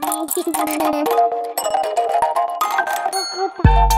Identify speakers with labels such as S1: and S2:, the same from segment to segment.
S1: 没去上班，我我打。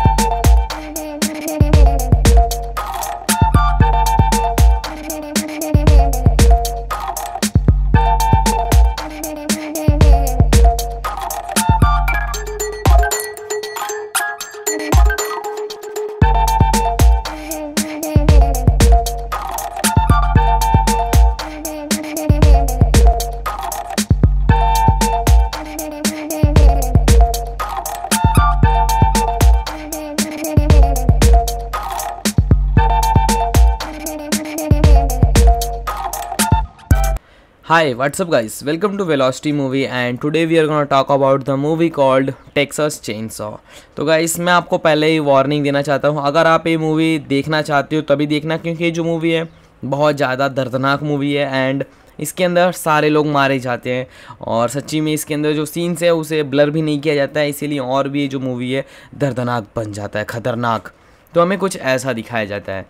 S1: Hi, what's up guys? Welcome to Velocity Movie and today we are to talk about the movie called Texas Chainsaw. तो guys मैं आपको पहले ही warning देना चाहता हूँ अगर आप ये मूवी देखना चाहते हो तभी देखना क्योंकि ये जो मूवी है बहुत ज़्यादा दर्दनाक मूवी है एंड इसके अंदर सारे लोग मारे जाते हैं और सच्ची में इसके अंदर जो सीन्स है उसे ब्लर भी नहीं किया जाता है इसीलिए और भी ये जो मूवी है दर्दनाक बन जाता है ख़तरनाक तो हमें कुछ ऐसा दिखाया जाता है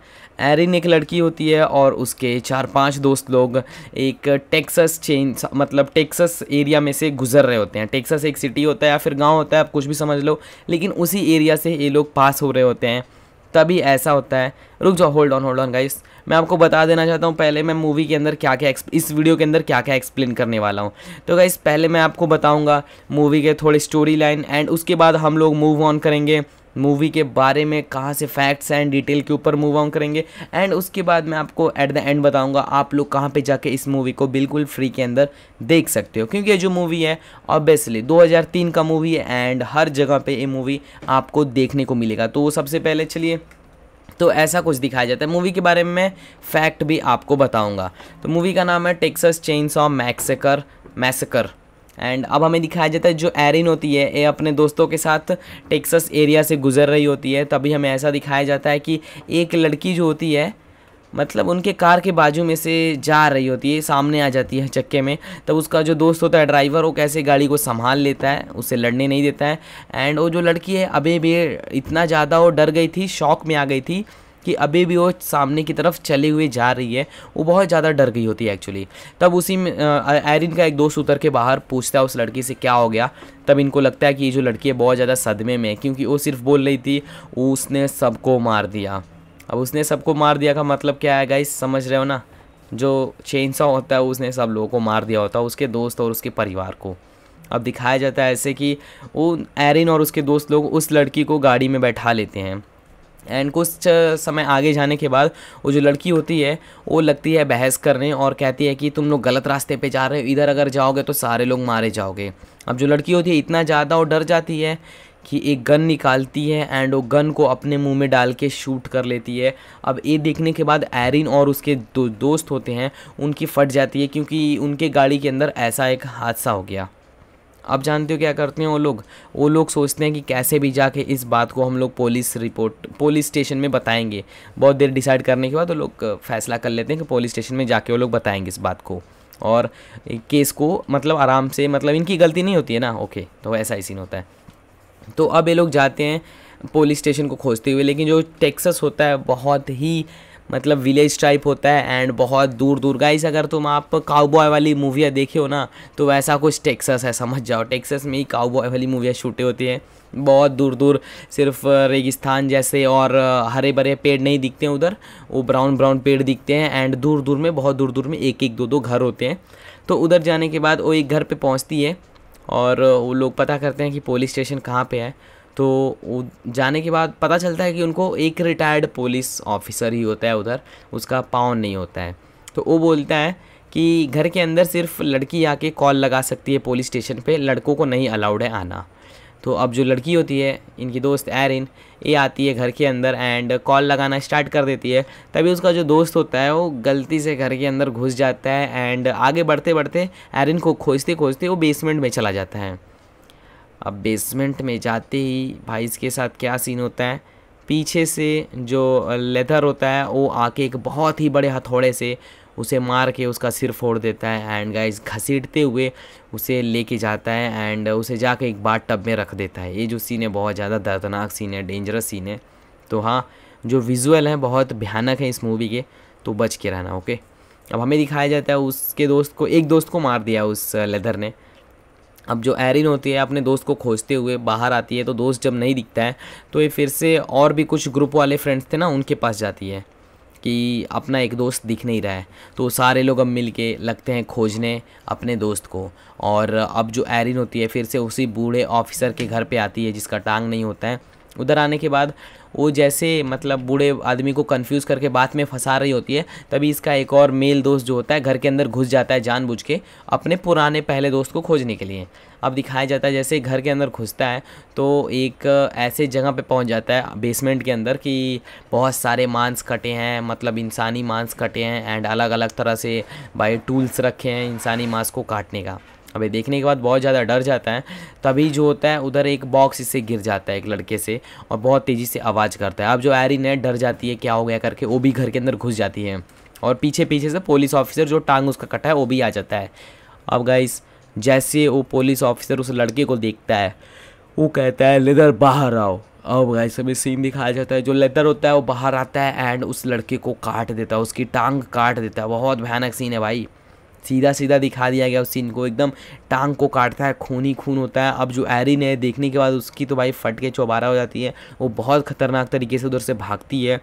S1: एरिन एक लड़की होती है और उसके चार पांच दोस्त लोग एक टेक्सस चेन मतलब टेक्सस एरिया में से गुजर रहे होते हैं टेक्सस एक सिटी होता है या फिर गांव होता है आप कुछ भी समझ लो लेकिन उसी एरिया से ये लोग पास हो रहे होते हैं तभी ऐसा होता है रुक जाओ hold on hold on guys मैं आपको बता देना चाहता हूँ पहले मैं मूवी के अंदर क्या क्या इस वीडियो के अंदर क्या क्या एक्सप्लेन करने वाला हूँ तो गाइस पहले मैं आपको बताऊँगा मूवी के थोड़े स्टोरी लाइन एंड उसके बाद हम लोग मूव ऑन करेंगे मूवी के बारे में कहाँ से फैक्ट्स एंड डिटेल के ऊपर मूव ऑन करेंगे एंड उसके बाद मैं आपको एट द एंड बताऊंगा आप लोग कहाँ पे जाके इस मूवी को बिल्कुल फ्री के अंदर देख सकते हो क्योंकि ये जो मूवी है ऑब्वियसली 2003 का मूवी है एंड हर जगह पे ये मूवी आपको देखने को मिलेगा तो सबसे पहले चलिए तो ऐसा कुछ दिखाया जाता है मूवी के बारे में फैक्ट भी आपको बताऊँगा तो मूवी का नाम है Texas chains of massacre massacre and अब हमें दिखाया जाता है जो एरिन होती है ये अपने दोस्तों के साथ टेक्सस एरिया से गुजर रही होती है तभी हमें ऐसा दिखाया जाता है कि एक लड़की जो होती है मतलब उनके कार के बाजू में से जा रही होती है सामने आ जाती है चक्के में तब उसका जो दोस्त होता है ड्राइवर वो कैसे गाड़ी को संभाल लेता है उसे लड़ने नहीं देता है एंड वो जो लड़की है अभी भी इतना ज़्यादा वो डर गई थी शौक में आ गई थी कि अभी भी वो सामने की तरफ चली हुई जा रही है वो बहुत ज़्यादा डर गई होती है एक्चुअली तब उसी में एरिन का एक दोस्त उतर के बाहर पूछता है उस लड़की से क्या हो गया तब इनको लगता है कि ये जो लड़की है बहुत ज़्यादा सदमे में है क्योंकि वो सिर्फ बोल रही थी उसने सबको मार दिया अब उसने सबको मार दिया का मतलब क्या है गाइस समझ रहे हो ना जो चेन होता है उसने सब लोगों को मार दिया होता है उसके दोस्त और उसके परिवार को अब दिखाया जाता है ऐसे कि वो एरिन और उसके दोस्त लोग उस लड़की को गाड़ी में बैठा लेते हैं एंड कुछ समय आगे जाने के बाद वो जो लड़की होती है वो लगती है बहस करने और कहती है कि तुम लोग गलत रास्ते पे जा रहे हो इधर अगर जाओगे तो सारे लोग मारे जाओगे अब जो लड़की होती है इतना ज़्यादा वो डर जाती है कि एक गन निकालती है एंड वो गन को अपने मुंह में डाल के शूट कर लेती है अब ये देखने के बाद एरिन और उसके दो दोस्त होते हैं उनकी फट जाती है क्योंकि उनके गाड़ी के अंदर ऐसा एक हादसा हो गया आप जानते हो क्या करते हैं वो लोग वो लोग सोचते हैं कि कैसे भी जाके इस बात को हम लोग पुलिस रिपोर्ट पुलिस स्टेशन में बताएंगे बहुत देर डिसाइड करने के बाद वो लोग फैसला कर लेते हैं कि पुलिस स्टेशन में जाके वो लोग बताएंगे इस बात को और केस को मतलब आराम से मतलब इनकी गलती नहीं होती है ना ओके तो ऐसा ही सीन होता है तो अब ये लोग जाते हैं पुलिस स्टेशन को खोजते हुए लेकिन जो टेक्सस होता है बहुत ही मतलब विलेज टाइप होता है एंड बहुत दूर दूर गाइस अगर तुम आप काउबॉय वाली मूवियाँ देखे हो ना तो वैसा कुछ टेक्सस है समझ जाओ टेक्सस में ही काउबॉय वाली मूवियाँ शूटें होती हैं बहुत दूर दूर सिर्फ रेगिस्तान जैसे और हरे भरे पेड़ नहीं दिखते हैं उधर वो ब्राउन ब्राउन पेड़ दिखते हैं एंड दूर दूर में बहुत दूर दूर में एक एक दो दो घर होते हैं तो उधर जाने के बाद वो एक घर पर पहुँचती है और वो लोग पता करते हैं कि पुलिस स्टेशन कहाँ पर है तो जाने के बाद पता चलता है कि उनको एक रिटायर्ड पुलिस ऑफिसर ही होता है उधर उसका पाँव नहीं होता है तो वो बोलता है कि घर के अंदर सिर्फ लड़की आके कॉल लगा सकती है पुलिस स्टेशन पे लड़कों को नहीं अलाउड है आना तो अब जो लड़की होती है इनकी दोस्त एरिन ये आती है घर के अंदर एंड कॉल लगाना स्टार्ट कर देती है तभी उसका जो दोस्त होता है वो गलती से घर के अंदर घुस जाता है एंड आगे बढ़ते बढ़ते एरिन को खोजते खोजते वो बेसमेंट में चला जाता है अब बेसमेंट में जाते ही भाई इसके साथ क्या सीन होता है पीछे से जो लेदर होता है वो आके एक बहुत ही बड़े हथौड़े से उसे मार के उसका सिर फोड़ देता है एंड गाइस घसीटते हुए उसे लेके जाता है एंड उसे जाके एक बार टब में रख देता है ये जो सीन है बहुत ज़्यादा दर्दनाक सीन है डेंजरस सीन है तो हाँ जो विजुअल हैं बहुत भयानक हैं इस मूवी के तो बच के रहना ओके अब हमें दिखाया जाता है उसके दोस्त को एक दोस्त को मार दिया उस लेदर ने अब जो एरिन होती है अपने दोस्त को खोजते हुए बाहर आती है तो दोस्त जब नहीं दिखता है तो ये फिर से और भी कुछ ग्रुप वाले फ्रेंड्स थे ना उनके पास जाती है कि अपना एक दोस्त दिख नहीं रहा है तो सारे लोग अब मिल के लगते हैं खोजने अपने दोस्त को और अब जो एरिन होती है फिर से उसी बूढ़े ऑफिसर के घर पे आती है जिसका टांग नहीं होता है उधर आने के बाद वो जैसे मतलब बूढ़े आदमी को कन्फ्यूज़ करके बात में फंसा रही होती है तभी इसका एक और मेल दोस्त जो होता है घर के अंदर घुस जाता है जानबूझ के अपने पुराने पहले दोस्त को खोजने के लिए अब दिखाया जाता है जैसे घर के अंदर घुसता है तो एक ऐसे जगह पे पहुंच जाता है बेसमेंट के अंदर कि बहुत सारे मांस कटे हैं मतलब इंसानी मांस कटे हैं एंड अलग अलग तरह से बाई टूल्स रखे हैं इंसानी मांस को काटने का अभी देखने के बाद बहुत ज़्यादा डर जाता है तभी जो होता है उधर एक बॉक्स इससे गिर जाता है एक लड़के से और बहुत तेज़ी से आवाज़ करता है अब जो एरिन है डर जाती है क्या हो गया करके वो भी घर के अंदर घुस जाती है और पीछे पीछे से पुलिस ऑफिसर जो टांग उसका कटा है वो भी आ जाता है अब गाइस जैसे वो पुलिस ऑफिसर उस लड़के को देखता है वो कहता है लेदर बाहर आओ अब गाइस हमें सीन दिखाया जाता है जो लेदर होता है वो बाहर आता है एंड उस लड़के को काट देता है उसकी टांग काट देता है बहुत भयानक सीन है भाई सीधा सीधा दिखा दिया गया उस सीन को एकदम टांग को काटता है खून ही खून होता है अब जो एरिन है देखने के बाद उसकी तो भाई फट के चौबारा हो जाती है वो बहुत ख़तरनाक तरीके से उधर से भागती है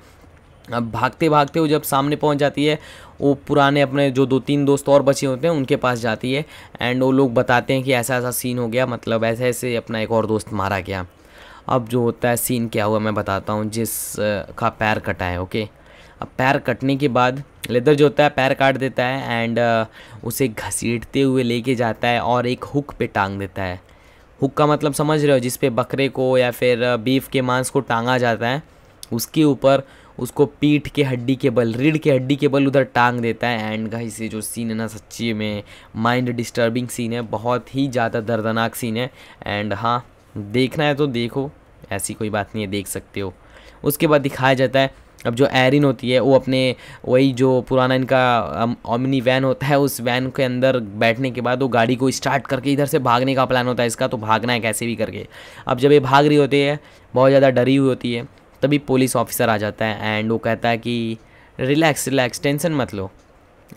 S1: अब भागते भागते वो जब सामने पहुंच जाती है वो पुराने अपने जो दो तीन दोस्त और बचे होते हैं उनके पास जाती है एंड वो लोग बताते हैं कि ऐसा ऐसा सीन हो गया मतलब ऐसे ऐसे अपना एक और दोस्त मारा गया अब जो होता है सीन क्या हुआ मैं बताता हूँ जिस का पैर कटा है ओके अब पैर कटने के बाद लेदर जो होता है पैर काट देता है एंड uh, उसे घसीटते हुए लेके जाता है और एक हुक पे टांग देता है हुक का मतलब समझ रहे हो जिस पे बकरे को या फिर uh, बीफ के मांस को टांगा जाता है उसके ऊपर उसको पीठ के हड्डी के बल रीढ़ के हड्डी के बल उधर टांग देता है एंड गाइस से जो सीन है ना सच्ची में माइंड डिस्टर्बिंग सीन है बहुत ही ज़्यादा दर्दनाक सीन है एंड हाँ देखना है तो देखो ऐसी कोई बात नहीं है देख सकते हो उसके बाद दिखाया जाता है अब जो एरिन होती है वो अपने वही जो पुराना इनका ओमिनी वैन होता है उस वैन के अंदर बैठने के बाद वो गाड़ी को स्टार्ट करके इधर से भागने का प्लान होता है इसका तो भागना है कैसे भी करके अब जब ये भाग रही होती है बहुत ज़्यादा डरी हुई होती है तभी पुलिस ऑफिसर आ जाता है एंड वो कहता है कि रिलैक्स रिलैक्स टेंशन मत लो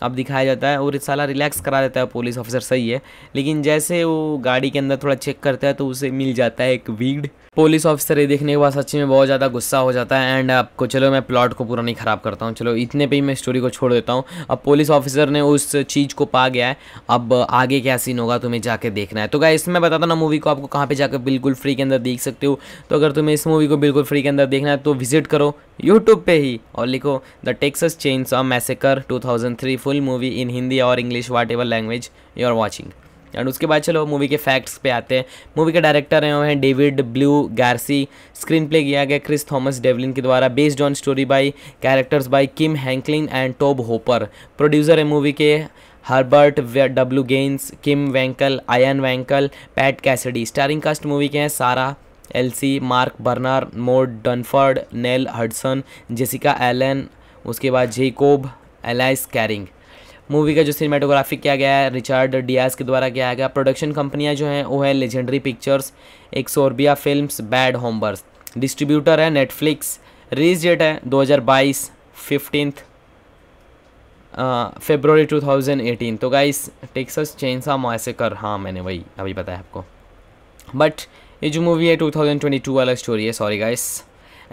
S1: अब दिखाया जाता है और साला रिलैक्स करा देता है पुलिस ऑफिसर सही है लेकिन जैसे वो गाड़ी के अंदर थोड़ा चेक करता है तो उसे मिल जाता है एक वीड पुलिस ऑफिसर ये देखने के बाद सच्ची में बहुत ज़्यादा गुस्सा हो जाता है एंड आपको चलो मैं प्लॉट को पूरा नहीं ख़राब करता हूँ चलो इतने पे ही मैं स्टोरी को छोड़ देता हूँ अब पुलिस ऑफिसर ने उस चीज़ को पा गया है अब आगे क्या सीन होगा तुम्हें जाके देखना है तो क्या इसमें बताता ना मूवी को आपको कहाँ पर जाकर बिल्कुल फ्री के अंदर देख सकते हो तो अगर तुम्हें इस मूवी को बिल्कुल फ्री के अंदर देखना है तो विजिट करो यूट्यूब पे ही और लिखो the Texas change of massacre two thousand three full movie in Hindi और English whatever language you are watching and उसके बाद चलो मूवी के फैक्ट्स पे आते हैं मूवी के डायरेक्टर हैं वो हैं David Blue Garcia screenplay किया गया क्रिस थॉमस डेवलिन के द्वारा based on story by characters by Kim Henkel and Tobe Hooper producer है मूवी के Herbert W Gains Kim Henkel Ian Henkel Pat Cassidy starring cast movie के हैं Sarah Elsie Mark Burnham Moe Dunford Nell Hudson Jessica Allain उसके बाद Jakob alias carrying movie का जो cinematography किया गया है रिचर्ड डियाज के द्वारा किया गया प्रोडक्शन कंपनियाँ जो हैं वो है legendary pictures Exurbia film Bad Hombres distributor है नेटफ्लिक्स रिलीज डेट है 2022 fifteenth February two thousand eighteen तो गाइस टेक्सस चेंसा मैसेकर हाँ मैंने वही अभी बताया आपको बट ये जो मूवी है 2022 वाला स्टोरी है sorry guys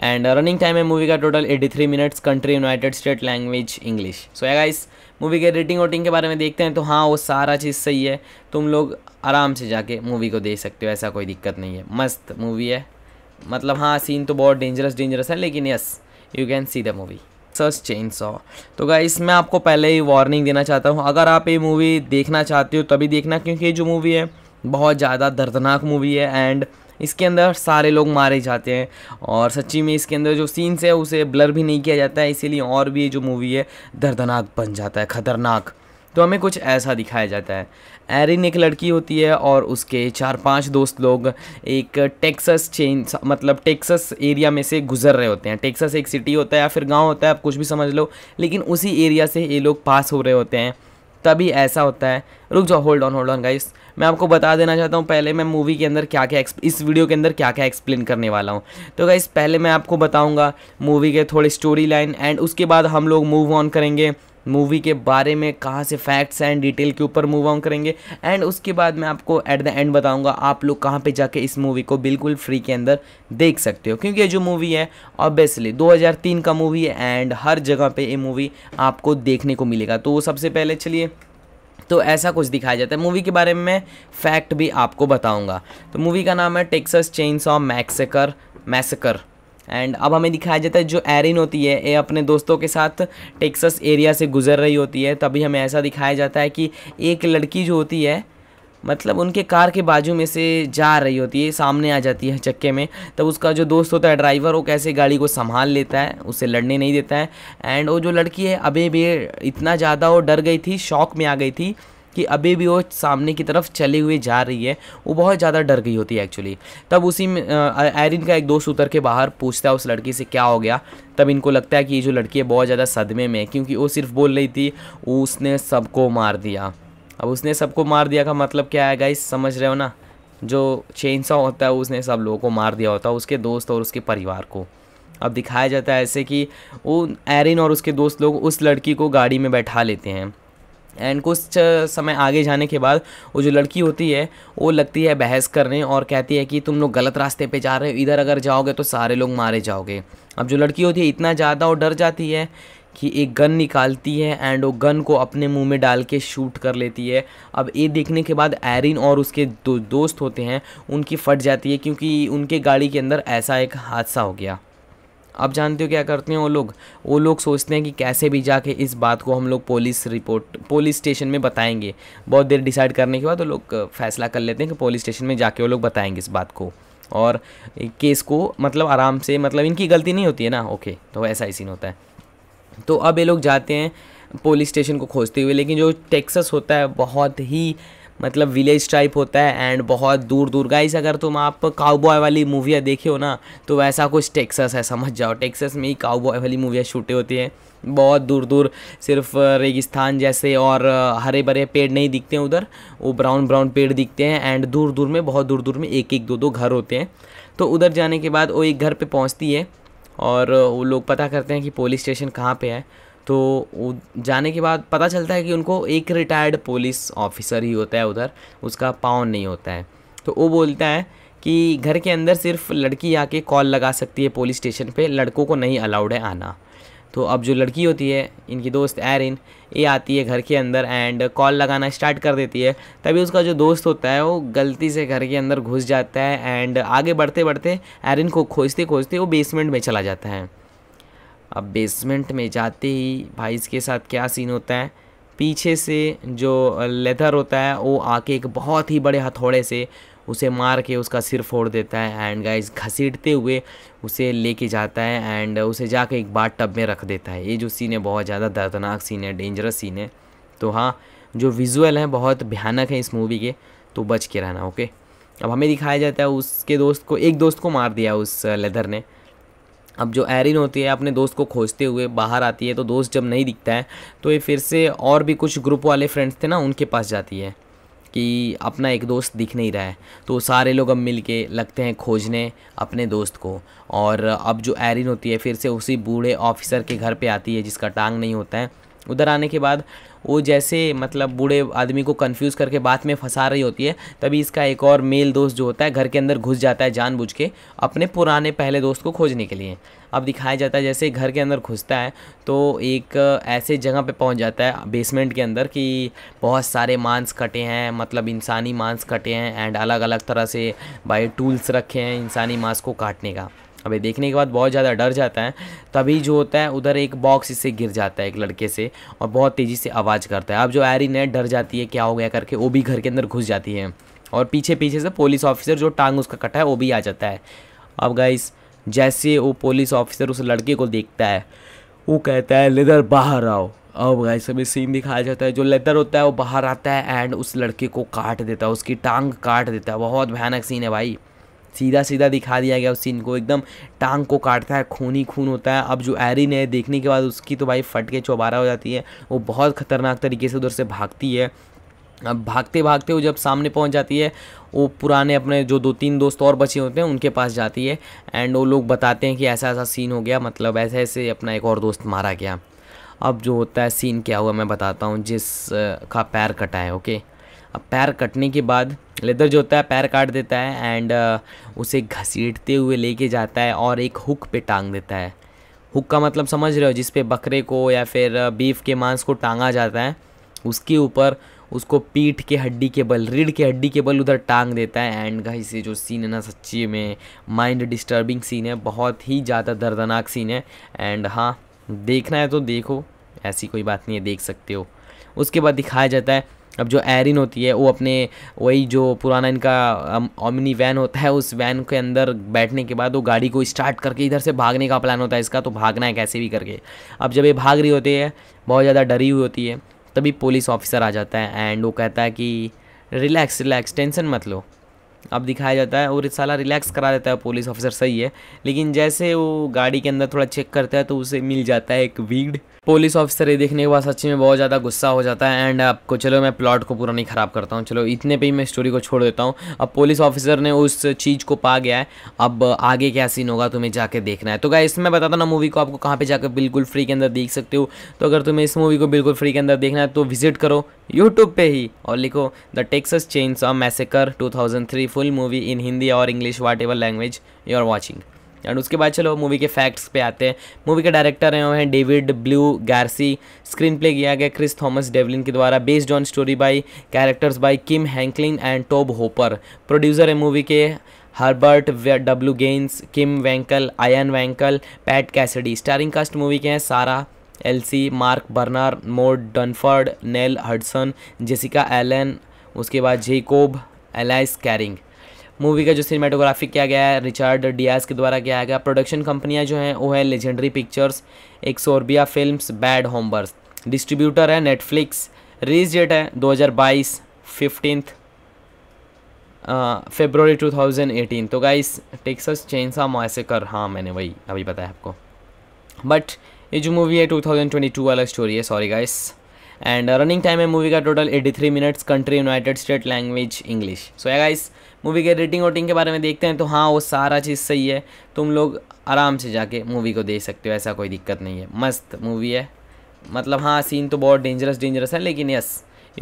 S1: and running time है मूवी का total 83 minutes country United State language English so या गाइस मूवी के रेटिंग वोटिंग के बारे में देखते हैं तो हाँ वो सारा चीज़ सही है तुम लोग आराम से जाके मूवी को देख सकते हो ऐसा कोई दिक्कत नहीं है मस्त मूवी है मतलब हाँ सीन तो बहुत डेंजरस डेंजरस है लेकिन yes you can see the movie search chainsaw तो गाइस इसमें आपको पहले ही वार्निंग देना चाहता हूँ अगर आप ये मूवी देखना चाहते हो तभी देखना क्योंकि ये जो मूवी है बहुत ज़्यादा दर्दनाक मूवी है एंड इसके अंदर सारे लोग मारे जाते हैं और सच्ची में इसके अंदर जो सीन्स है उसे ब्लर भी नहीं किया जाता है इसीलिए और भी जो मूवी है दर्दनाक बन जाता है ख़तरनाक तो हमें कुछ ऐसा दिखाया जाता है एरिन एक लड़की होती है और उसके चार पांच दोस्त लोग एक टेक्सस चेन मतलब टेक्सस एरिया में से गुजर रहे होते हैं टेक्सस एक सिटी होता है या फिर गांव होता है आप कुछ भी समझ लो लेकिन उसी एरिया से ये लोग पास हो रहे होते हैं तभी ऐसा होता है रुक जाओ hold on hold on guys मैं आपको बता देना चाहता हूँ पहले मैं मूवी के अंदर क्या क्या इस वीडियो के अंदर क्या क्या एक्सप्लेन करने वाला हूँ तो गाइस पहले मैं आपको बताऊँगा मूवी के थोड़े स्टोरी लाइन एंड उसके बाद हम लोग मूव ऑन करेंगे मूवी के बारे में कहाँ से फैक्ट्स एंड डिटेल के ऊपर मूव ऑन करेंगे एंड उसके बाद मैं आपको एट द एंड बताऊँगा आप लोग कहाँ पर जाके इस मूवी को बिल्कुल फ्री के अंदर देख सकते हो क्योंकि ये जो मूवी है ऑब्वियसली दो का मूवी है एंड हर जगह पर ये मूवी आपको देखने को मिलेगा तो वो सबसे पहले चलिए तो ऐसा कुछ दिखाया जाता है मूवी के बारे में फैक्ट भी आपको बताऊंगा तो मूवी का नाम है Texas chains of massacre massacre and अब हमें दिखाया जाता है जो एरिन होती है ये अपने दोस्तों के साथ टेक्सस एरिया से गुजर रही होती है तभी हमें ऐसा दिखाया जाता है कि एक लड़की जो होती है मतलब उनके कार के बाजू में से जा रही होती है सामने आ जाती है चक्के में तब उसका जो दोस्त होता है ड्राइवर वो कैसे गाड़ी को संभाल लेता है उसे लड़ने नहीं देता है एंड वो जो लड़की है अभी भी इतना ज़्यादा वो डर गई थी शौक में आ गई थी कि अभी भी वो सामने की तरफ चली हुई जा रही है वो बहुत ज़्यादा डर गई होती है एक्चुअली तब उसी में एरिन का एक दोस्त उतर के बाहर पूछता है उस लड़की से क्या हो गया तब इनको लगता है कि ये जो लड़की है बहुत ज़्यादा सदमे में है क्योंकि वो सिर्फ बोल रही थी उसने सबको मार दिया अब उसने सबको मार दिया का मतलब क्या है गाइस समझ रहे हो ना जो चेन होता है उसने सब लोगों को मार दिया होता है उसके दोस्त और उसके परिवार को अब दिखाया जाता है ऐसे कि वो एरिन और उसके दोस्त लोग उस लड़की को गाड़ी में बैठा लेते हैं एंड कुछ समय आगे जाने के बाद वो जो लड़की होती है वो लगती है बहस करने और कहती है कि तुम लोग गलत रास्ते पे जा रहे हो इधर अगर जाओगे तो सारे लोग मारे जाओगे अब जो लड़की होती है इतना ज़्यादा वो डर जाती है कि एक गन निकालती है एंड वो गन को अपने मुंह में डाल के शूट कर लेती है अब ये देखने के बाद एरिन और उसके दो दोस्त होते हैं उनकी फट जाती है क्योंकि उनके गाड़ी के अंदर ऐसा एक हादसा हो गया अब जानते हो क्या करते हैं वो लोग वो लोग सोचते हैं कि कैसे भी जाके इस बात को हम लोग पुलिस रिपोर्ट पुलिस स्टेशन में बताएंगे बहुत देर डिसाइड करने के बाद वो लोग फैसला कर लेते हैं कि पुलिस स्टेशन में जाके वो लोग बताएंगे इस बात को और केस को मतलब आराम से मतलब इनकी गलती नहीं होती है ना ओके तो ऐसा ही सीन होता है तो अब ये लोग जाते हैं पुलिस स्टेशन को खोजते हुए लेकिन जो टेक्सस होता है बहुत ही मतलब विलेज टाइप होता है एंड बहुत दूर दूर गाइस अगर तुम आप काउबॉय वाली मूवियाँ देखे हो ना तो वैसा कुछ टेक्सस है समझ जाओ टेक्सस में ही काउबॉय वाली मूवियाँ शूटें होती हैं बहुत दूर दूर सिर्फ रेगिस्तान जैसे और हरे भरे पेड़ नहीं दिखते हैं उधर वो ब्राउन ब्राउन पेड़ दिखते हैं एंड दूर दूर में बहुत दूर दूर में एक एक दो दो घर होते हैं तो उधर जाने के बाद वो एक घर पे पहुंचती है और वो लोग पता करते हैं कि पुलिस स्टेशन कहाँ पे है तो जाने के बाद पता चलता है कि उनको एक रिटायर्ड पुलिस ऑफिसर ही होता है उधर उसका पाँव नहीं होता है तो वो बोलता है कि घर के अंदर सिर्फ लड़की आके कॉल लगा सकती है पुलिस स्टेशन पे लड़कों को नहीं अलाउड है आना तो अब जो लड़की होती है इनकी दोस्त एरिन ये आती है घर के अंदर एंड कॉल लगाना स्टार्ट कर देती है तभी उसका जो दोस्त होता है वो गलती से घर के अंदर घुस जाता है एंड आगे बढ़ते बढ़ते एरिन को खोजते खोजते वो बेसमेंट में चला जाता है अब बेसमेंट में जाते ही भाई इसके साथ क्या सीन होता है पीछे से जो लेदर होता है वो आके एक बहुत ही बड़े हथौड़े से उसे मार के उसका सिर फोड़ देता है एंड गाइस घसीटते हुए उसे लेके जाता है एंड उसे जाके एक बार टब में रख देता है ये जो सीन है बहुत ज़्यादा दर्दनाक सीन है डेंजरस सीन है तो हाँ जो विजुअल है बहुत भयानक है इस मूवी के तो बच के रहना ओके अब हमें दिखाया जाता है उसके दोस्त को एक दोस्त को मार दिया उस लेदर ने अब जो एरिन होती है अपने दोस्त को खोजते हुए बाहर आती है तो दोस्त जब नहीं दिखता है तो ये फिर से और भी कुछ ग्रुप वाले फ्रेंड्स थे ना उनके पास जाती है कि अपना एक दोस्त दिख नहीं रहा है तो सारे लोग अब मिल के लगते हैं खोजने अपने दोस्त को और अब जो एरिन होती है फिर से उसी बूढ़े ऑफिसर के घर पे आती है जिसका टांग नहीं होता है उधर आने के बाद वो जैसे मतलब बूढ़े आदमी को कन्फ्यूज़ करके बात में फंसा रही होती है तभी इसका एक और मेल दोस्त जो होता है घर के अंदर घुस जाता है जानबूझ के अपने पुराने पहले दोस्त को खोजने के लिए अब दिखाया जाता है जैसे घर के अंदर घुसता है तो एक ऐसे जगह पे पहुंच जाता है बेसमेंट के अंदर कि बहुत सारे मांस कटे हैं मतलब इंसानी मांस कटे हैं एंड अलग अलग तरह से बाई टूल्स रखे हैं इंसानी मांस को काटने का अभी देखने के बाद बहुत ज़्यादा डर जाता है तभी जो होता है उधर एक बॉक्स इससे गिर जाता है एक लड़के से और बहुत तेज़ी से आवाज़ करता है अब जो एरिन है डर जाती है क्या हो गया करके वो भी घर के अंदर घुस जाती है और पीछे पीछे से पुलिस ऑफिसर जो टांग उसका कटा है वो भी आ जाता है अब गाइस जैसे वो पुलिस ऑफिसर उस लड़के को देखता है वो कहता है लेदर बाहर आओ अब गाइस हमें सीन दिखाया जाता है जो लेदर होता है वो बाहर आता है एंड उस लड़के को काट देता है उसकी टांग काट देता है बहुत भयानक सीन है भाई सीधा सीधा दिखा दिया गया उस सीन को एकदम टांग को काटता है खून ही खून होता है अब जो एरिन है देखने के बाद उसकी तो भाई फट के चौबारा हो जाती है वो बहुत ख़तरनाक तरीके से उधर से भागती है अब भागते भागते वो जब सामने पहुंच जाती है वो पुराने अपने जो दो तीन दोस्त और बचे होते हैं उनके पास जाती है एंड वो लोग बताते हैं कि ऐसा ऐसा सीन हो गया मतलब ऐसे ऐसे अपना एक और दोस्त मारा गया अब जो होता है सीन क्या हुआ मैं बताता हूँ जिस का पैर कटा है ओके अब पैर कटने के बाद लेदर जो होता है पैर काट देता है एंड uh, उसे घसीटते हुए लेके जाता है और एक हुक पे टांग देता है हुक का मतलब समझ रहे हो जिस पे बकरे को या फिर uh, बीफ के मांस को टांगा जाता है उसके ऊपर उसको पीठ के हड्डी के बल रीढ़ के हड्डी के बल उधर टांग देता है एंड गाइस से जो सीन है ना सच्ची में माइंड डिस्टर्बिंग सीन है बहुत ही ज़्यादा दर्दनाक सीन है एंड हाँ देखना है तो देखो ऐसी कोई बात नहीं है देख सकते हो उसके बाद दिखाया जाता है अब जो एरिन होती है वो अपने वही जो पुराना इनका ओमनी वैन होता है उस वैन के अंदर बैठने के बाद वो गाड़ी को स्टार्ट करके इधर से भागने का प्लान होता है इसका तो भागना है कैसे भी करके अब जब ये भाग रही होती है बहुत ज़्यादा डरी हुई होती है तभी पुलिस ऑफिसर आ जाता है एंड वो कहता है कि रिलैक्स रिलैक्स टेंशन मत लो अब दिखाया जाता है और साला रिलैक्स करा देता है पुलिस ऑफिसर सही है लेकिन जैसे वो गाड़ी के अंदर थोड़ा चेक करता है तो उसे मिल जाता है एक वीड पुलिस ऑफिसर ये देखने के बाद सच्ची में बहुत ज़्यादा गुस्सा हो जाता है एंड आपको चलो मैं प्लॉट को पूरा नहीं ख़राब करता हूँ चलो इतने पे ही मैं स्टोरी को छोड़ देता हूँ अब पुलिस ऑफिसर ने उस चीज़ को पा गया है अब आगे क्या सीन होगा तुम्हें जाके देखना है तो क्या इसमें बताता ना मूवी को आपको कहाँ पर जाकर बिल्कुल फ्री के अंदर देख सकते हो तो अगर तुम्हें इस मूवी को बिल्कुल फ्री के अंदर देखना है तो विजिट करो यूट्यूब पर ही और लिखो the Texas change of massacre two full movie in Hindi और English whatever language you are watching and उसके बाद चलो मूवी के फैक्ट्स पे आते हैं मूवी के डायरेक्टर हैं वो हैं David Blue Garcia screenplay किया गया क्रिस थॉमस डेवलिन के द्वारा based on story by characters by Kim Henkel and Tobe Hooper producer है मूवी के Herbert W Gains Kim Henkel Ian Henkel Pat Cassidy starring cast movie के हैं Sarah Elsie Mark Burnham Moe Dunford Nell Hudson Jessica Allain उसके बाद Jakob alias carrying movie का जो cinematography किया गया है रिचर्ड डियाज के द्वारा किया गया प्रोडक्शन कंपनियाँ जो हैं वो है legendary pictures Exurbia film Bad Hombres distributor है नेटफ्लिक्स रिलीज डेट है 2022 फिफ्टींथ फेब्रवरी 2018 तो गाइस टेक्स चेंसा कर हाँ मैंने वही अभी बताया आपको बट ये जो मूवी है 2022 वाला स्टोरी है sorry guys and running time है मूवी का total 83 minutes country United State language English so guys movie के रेटिंग वोटिंग के बारे में देखते हैं तो हाँ वो सारा चीज़ सही है तुम लोग आराम से जाके मूवी को देख सकते हो ऐसा कोई दिक्कत नहीं है मस्त मूवी है मतलब हाँ सीन तो बहुत डेंजरस डेंजरस है लेकिन yes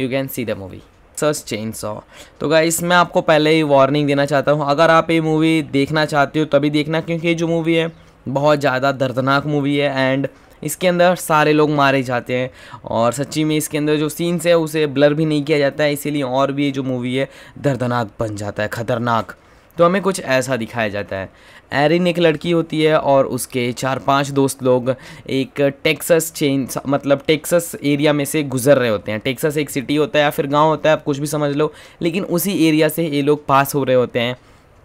S1: you can see the movie search chainsaw तो गाइस मैं आपको पहले ही वार्निंग देना चाहता हूँ अगर आप ये मूवी देखना चाहते हो तभी देखना क्योंकि ये जो मूवी है बहुत ज़्यादा दर्दनाक मूवी है एंड इसके अंदर सारे लोग मारे जाते हैं और सच्ची में इसके अंदर जो सीन्स है उसे ब्लर भी नहीं किया जाता है इसीलिए और भी जो मूवी है दर्दनाक बन जाता है ख़तरनाक तो हमें कुछ ऐसा दिखाया जाता है एरिन एक लड़की होती है और उसके चार पांच दोस्त लोग एक टेक्सस चेन मतलब टेक्सस एरिया में से गुजर रहे होते हैं टेक्सस एक सिटी होता है या फिर गांव होता है आप कुछ भी समझ लो लेकिन उसी एरिया से ये लोग पास हो रहे होते हैं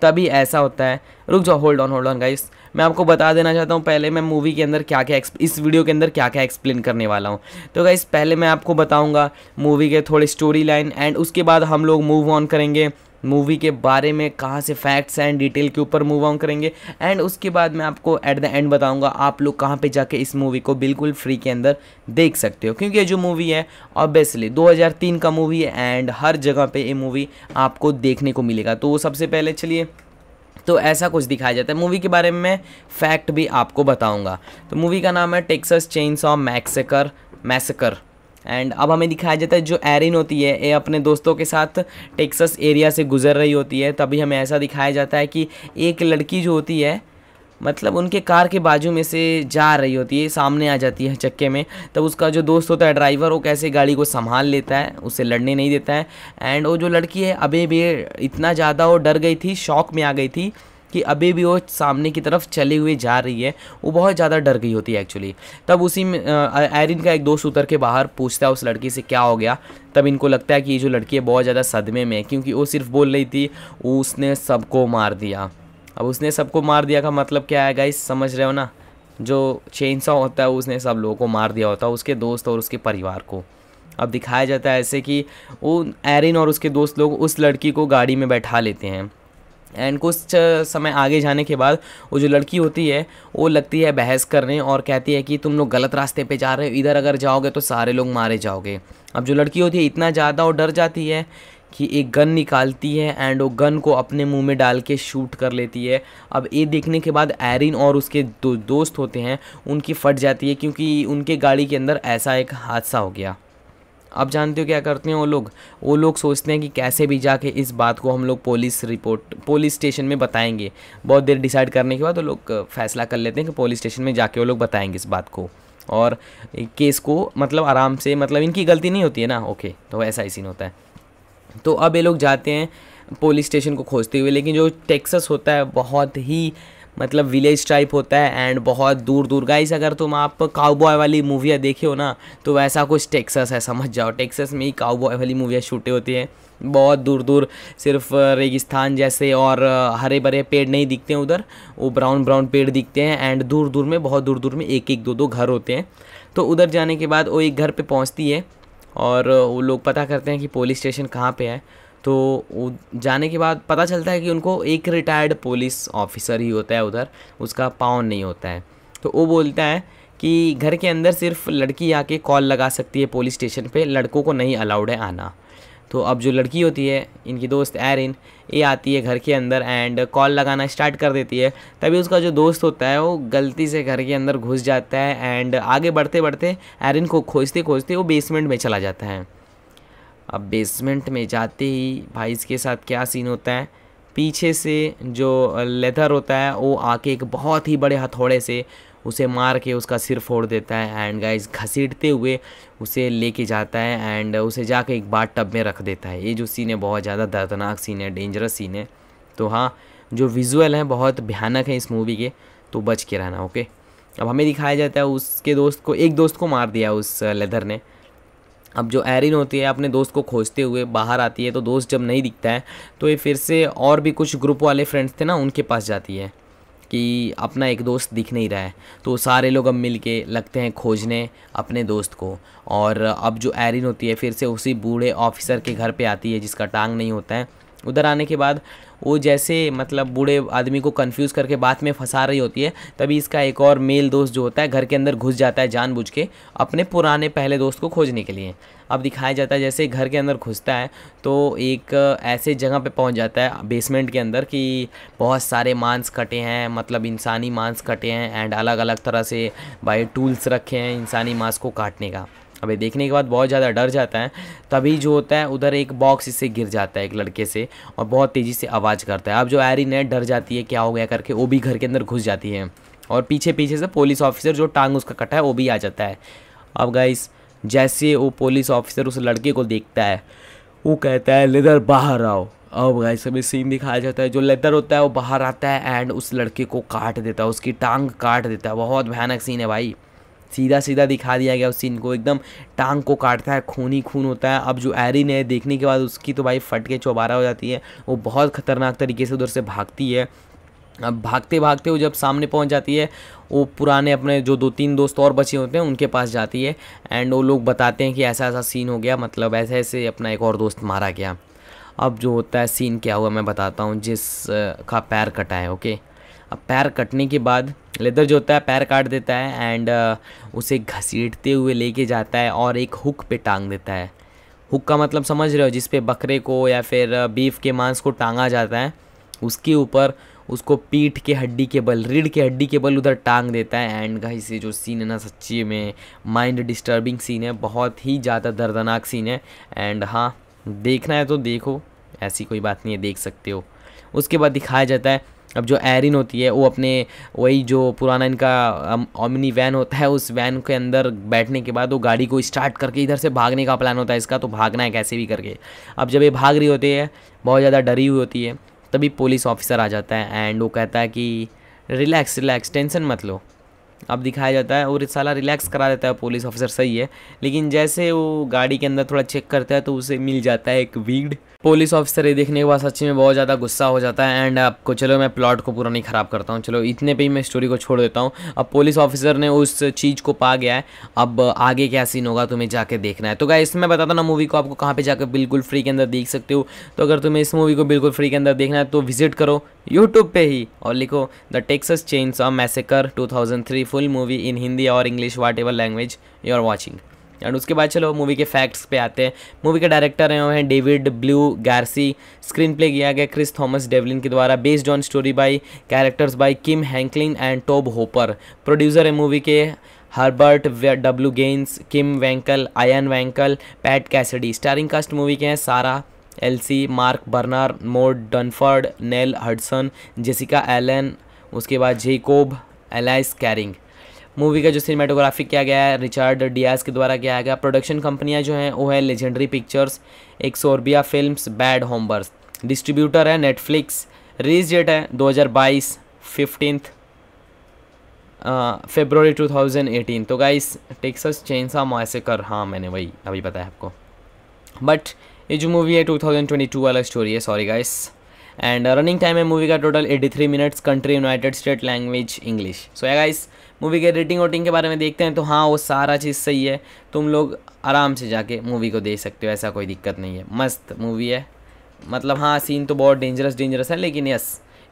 S1: तभी ऐसा होता है रुक जाओ hold on hold on guys मैं आपको बता देना चाहता हूँ पहले मैं मूवी के अंदर क्या क्या इस वीडियो के अंदर क्या क्या एक्सप्लेन करने वाला हूँ तो गाइस पहले मैं आपको बताऊँगा मूवी के थोड़े स्टोरी लाइन एंड उसके बाद हम लोग मूव ऑन करेंगे मूवी के बारे में कहाँ से फैक्ट्स एंड डिटेल के ऊपर मूव ऑन करेंगे एंड उसके बाद मैं आपको एट द एंड बताऊँगा आप लोग कहाँ पर जाके इस मूवी को बिल्कुल फ्री के अंदर देख सकते हो क्योंकि ये जो मूवी है ऑब्वियसली 2003 का मूवी है एंड हर जगह पे ये मूवी आपको देखने को मिलेगा तो सबसे पहले चलिए तो ऐसा कुछ दिखाया जाता है मूवी के बारे में फैक्ट भी आपको बताऊँगा तो मूवी का नाम है Texas chains of massacre massacre and अब हमें दिखाया जाता है जो एरिन होती है ये अपने दोस्तों के साथ टेक्सस एरिया से गुजर रही होती है तभी हमें ऐसा दिखाया जाता है कि एक लड़की जो होती है मतलब उनके कार के बाजू में से जा रही होती है सामने आ जाती है चक्के में तब उसका जो दोस्त होता है ड्राइवर वो कैसे गाड़ी को संभाल लेता है उसे लड़ने नहीं देता है एंड वो जो लड़की है अभी भी इतना ज़्यादा वो डर गई थी शौक में आ गई थी कि अभी भी वो सामने की तरफ चले हुए जा रही है वो बहुत ज़्यादा डर गई होती है एक्चुअली तब उसी में एरिन का एक दोस्त उतर के बाहर पूछता है उस लड़की से क्या हो गया तब इनको लगता है कि ये जो लड़की है बहुत ज़्यादा सदमे में है क्योंकि वो सिर्फ बोल रही थी उसने सबको मार दिया अब उसने सबको मार दिया का मतलब क्या है गाइस समझ रहे हो ना जो चेनसा होता है उसने सब लोगों को मार दिया होता है उसके दोस्त और उसके परिवार को अब दिखाया जाता है ऐसे कि वो एरिन और उसके दोस्त लोग उस लड़की को गाड़ी में बैठा लेते हैं एंड कुछ समय आगे जाने के बाद वो जो लड़की होती है वो लगती है बहस करने और कहती है कि तुम लोग गलत रास्ते पे जा रहे हो इधर अगर जाओगे तो सारे लोग मारे जाओगे अब जो लड़की होती है इतना ज़्यादा वो डर जाती है कि एक गन निकालती है एंड वो गन को अपने मुंह में डाल के शूट कर लेती है अब ये देखने के बाद एरिन और उसके दो दोस्त होते हैं उनकी फट जाती है क्योंकि उनके गाड़ी के अंदर ऐसा एक हादसा हो गया अब जानते हो क्या करते हैं वो लोग वो लोग सोचते हैं कि कैसे भी जाके इस बात को हम लोग पुलिस रिपोर्ट पुलिस स्टेशन में बताएंगे बहुत देर डिसाइड करने के बाद वो लोग फैसला कर लेते हैं कि पुलिस स्टेशन में जाके वो लोग बताएंगे इस बात को और केस को मतलब आराम से मतलब इनकी गलती नहीं होती है ना ओके तो ऐसा ही सीन होता है तो अब ये लोग जाते हैं पुलिस स्टेशन को खोजते हुए लेकिन जो टेक्सस होता है बहुत ही मतलब विलेज टाइप होता है एंड बहुत दूर दूर गाइस अगर तुम आप काउबॉय वाली मूवियाँ देखे हो ना तो वैसा कुछ टेक्सस है समझ जाओ टेक्सस में ही काउबॉय वाली मूवियाँ शूटें होती हैं बहुत दूर दूर सिर्फ रेगिस्तान जैसे और हरे भरे पेड़ नहीं दिखते हैं उधर वो ब्राउन ब्राउन पेड़ दिखते हैं एंड दूर दूर में बहुत दूर दूर में एक एक दो दो घर होते हैं तो उधर जाने के बाद वो एक घर पर पहुँचती है और वो लोग पता करते हैं कि पुलिस स्टेशन कहाँ पर है तो जाने के बाद पता चलता है कि उनको एक रिटायर्ड पुलिस ऑफिसर ही होता है उधर उसका पाँव नहीं होता है तो वो बोलता है कि घर के अंदर सिर्फ लड़की आके कॉल लगा सकती है पुलिस स्टेशन पे लड़कों को नहीं अलाउड है आना तो अब जो लड़की होती है इनकी दोस्त एरिन ये आती है घर के अंदर एंड कॉल लगाना स्टार्ट कर देती है तभी उसका जो दोस्त होता है वो गलती से घर के अंदर घुस जाता है एंड आगे बढ़ते बढ़ते एरिन को खोजते खोजते वो बेसमेंट में चला जाता है अब बेसमेंट में जाते ही भाई इसके साथ क्या सीन होता है पीछे से जो लेदर होता है वो आके एक बहुत ही बड़े हथौड़े से उसे मार के उसका सिर फोड़ देता है एंड गाइस घसीटते हुए उसे लेके जाता है एंड उसे जाके एक बार टब में रख देता है ये जो सीन है बहुत ज़्यादा दर्दनाक सीन है डेंजरस सीन है तो हाँ जो विजुअल हैं बहुत भयानक हैं इस मूवी के तो बच के रहना ओके अब हमें दिखाया जाता है उसके दोस्त को एक दोस्त को मार दिया उस लेदर ने अब जो एरिन होती है अपने दोस्त को खोजते हुए बाहर आती है तो दोस्त जब नहीं दिखता है तो ये फिर से और भी कुछ ग्रुप वाले फ्रेंड्स थे ना उनके पास जाती है कि अपना एक दोस्त दिख नहीं रहा है तो सारे लोग अब मिल के लगते हैं खोजने अपने दोस्त को और अब जो एरिन होती है फिर से उसी बूढ़े ऑफिसर के घर पे आती है जिसका टांग नहीं होता है उधर आने के बाद वो जैसे मतलब बूढ़े आदमी को कन्फ्यूज़ करके बात में फंसा रही होती है तभी इसका एक और मेल दोस्त जो होता है घर के अंदर घुस जाता है जानबूझ के अपने पुराने पहले दोस्त को खोजने के लिए अब दिखाया जाता है जैसे घर के अंदर घुसता है तो एक ऐसे जगह पे पहुंच जाता है बेसमेंट के अंदर कि बहुत सारे मांस कटे हैं मतलब इंसानी मांस कटे हैं एंड अलग अलग तरह से बाई टूल्स रखे हैं इंसानी मांस को काटने का अभी देखने के बाद बहुत ज़्यादा डर जाता है तभी जो होता है उधर एक बॉक्स इससे गिर जाता है एक लड़के से और बहुत तेज़ी से आवाज़ करता है अब जो एरिन है डर जाती है क्या हो गया करके वो भी घर के अंदर घुस जाती है और पीछे पीछे से पुलिस ऑफिसर जो टांग उसका कटा है वो भी आ जाता है अब गाइस जैसे वो पुलिस ऑफिसर उस लड़के को देखता है वो कहता है लेदर बाहर आओ अब गाइस हमें सीन दिखाया जाता है जो लेदर होता है वो बाहर आता है एंड उस लड़के को काट देता है उसकी टांग काट देता है बहुत भयानक सीन है भाई सीधा सीधा दिखा दिया गया उस सीन को एकदम टांग को काटता है खून ही खून होता है अब जो एरिन है देखने के बाद उसकी तो भाई फट के चौबारा हो जाती है वो बहुत ख़तरनाक तरीके से उधर से भागती है अब भागते भागते वो जब सामने पहुंच जाती है वो पुराने अपने जो दो तीन दोस्त और बचे होते हैं उनके पास जाती है एंड वो लोग बताते हैं कि ऐसा ऐसा सीन हो गया मतलब ऐसे ऐसे अपना एक और दोस्त मारा गया अब जो होता है सीन क्या हुआ मैं बताता हूँ जिस का पैर कटा है ओके अब पैर कटने के बाद लेदर जो होता है पैर काट देता है एंड uh, उसे घसीटते हुए लेके जाता है और एक हुक पे टांग देता है हुक का मतलब समझ रहे हो जिस पे बकरे को या फिर uh, बीफ के मांस को टांगा जाता है उसके ऊपर उसको पीठ के हड्डी के बल रीढ़ के हड्डी के बल उधर टांग देता है एंड गाइस ये जो सीन है ना सच्ची में माइंड डिस्टर्बिंग सीन है बहुत ही ज़्यादा दर्दनाक सीन है एंड हाँ देखना है तो देखो ऐसी कोई बात नहीं है देख सकते हो उसके बाद दिखाया जाता है अब जो एरिन होती है वो अपने वही जो पुराना इनका ओमनी वैन होता है उस वैन के अंदर बैठने के बाद वो गाड़ी को स्टार्ट करके इधर से भागने का प्लान होता है इसका तो भागना है कैसे भी करके अब जब ये भाग रही होती है बहुत ज़्यादा डरी हुई होती है तभी पुलिस ऑफिसर आ जाता है एंड वो कहता है कि रिलैक्स रिलैक्स टेंशन मत लो अब दिखाया जाता है और साला रिलैक्स करा देता है पुलिस ऑफिसर सही है लेकिन जैसे वो गाड़ी के अंदर थोड़ा चेक करता है तो उसे मिल जाता है एक वीड पुलिस ऑफिसर ये देखने के बाद सच्ची में बहुत ज़्यादा गुस्सा हो जाता है एंड आपको चलो मैं प्लॉट को पूरा नहीं ख़राब करता हूँ चलो इतने पे ही मैं स्टोरी को छोड़ देता हूँ अब पुलिस ऑफिसर ने उस चीज़ को पा गया है अब आगे क्या सीन होगा तुम्हें जाके देखना है तो क्या इसमें बताता ना मूवी को आपको कहाँ पर जाकर बिल्कुल फ्री के अंदर देख सकते हो तो अगर तुम्हें इस मूवी को बिल्कुल फ्री के अंदर देखना है तो विजिट करो यूट्यूब पर ही और लिखो the Texas change of massacre two full movie in Hindi और English whatever language you are watching and उसके बाद चलो मूवी के फैक्ट्स पे आते हैं मूवी के डायरेक्टर हैं वो हैं David Blue Garcia screenplay किया गया क्रिस थॉमस डेवलिन के द्वारा based on story by characters by Kim Henkel and Tobe Hooper producer है मूवी के Herbert W Gains Kim Henkel Ian Henkel Pat Cassidy starring cast movie के हैं Sarah Elsie Mark Burnham Moe Dunford Nell Hudson Jessica Allain उसके बाद Jakob alias carrying movie का जो cinematography किया गया है रिचर्ड डियाज के द्वारा किया गया प्रोडक्शन कंपनियाँ जो हैं वो है legendary pictures Exurbia film Bad Hombres distributor है नेटफ्लिक्स रिलीज डेट है 2022 फिफ्टींथ फेब्रवरी एटीन तो गाइस टेक्सस चेंसा कर हाँ मैंने वही अभी बताया आपको बट ये जो मूवी है 2022 वाला स्टोरी है sorry guys and running time है मूवी का total 83 minutes country United State language English so या गाइस मूवी के रेटिंग वोटिंग के बारे में देखते हैं तो हाँ वो सारा चीज़ सही है तुम लोग आराम से जाके मूवी को देख सकते हो ऐसा कोई दिक्कत नहीं है मस्त मूवी है मतलब हाँ सीन तो बहुत डेंजरस डेंजरस है लेकिन yes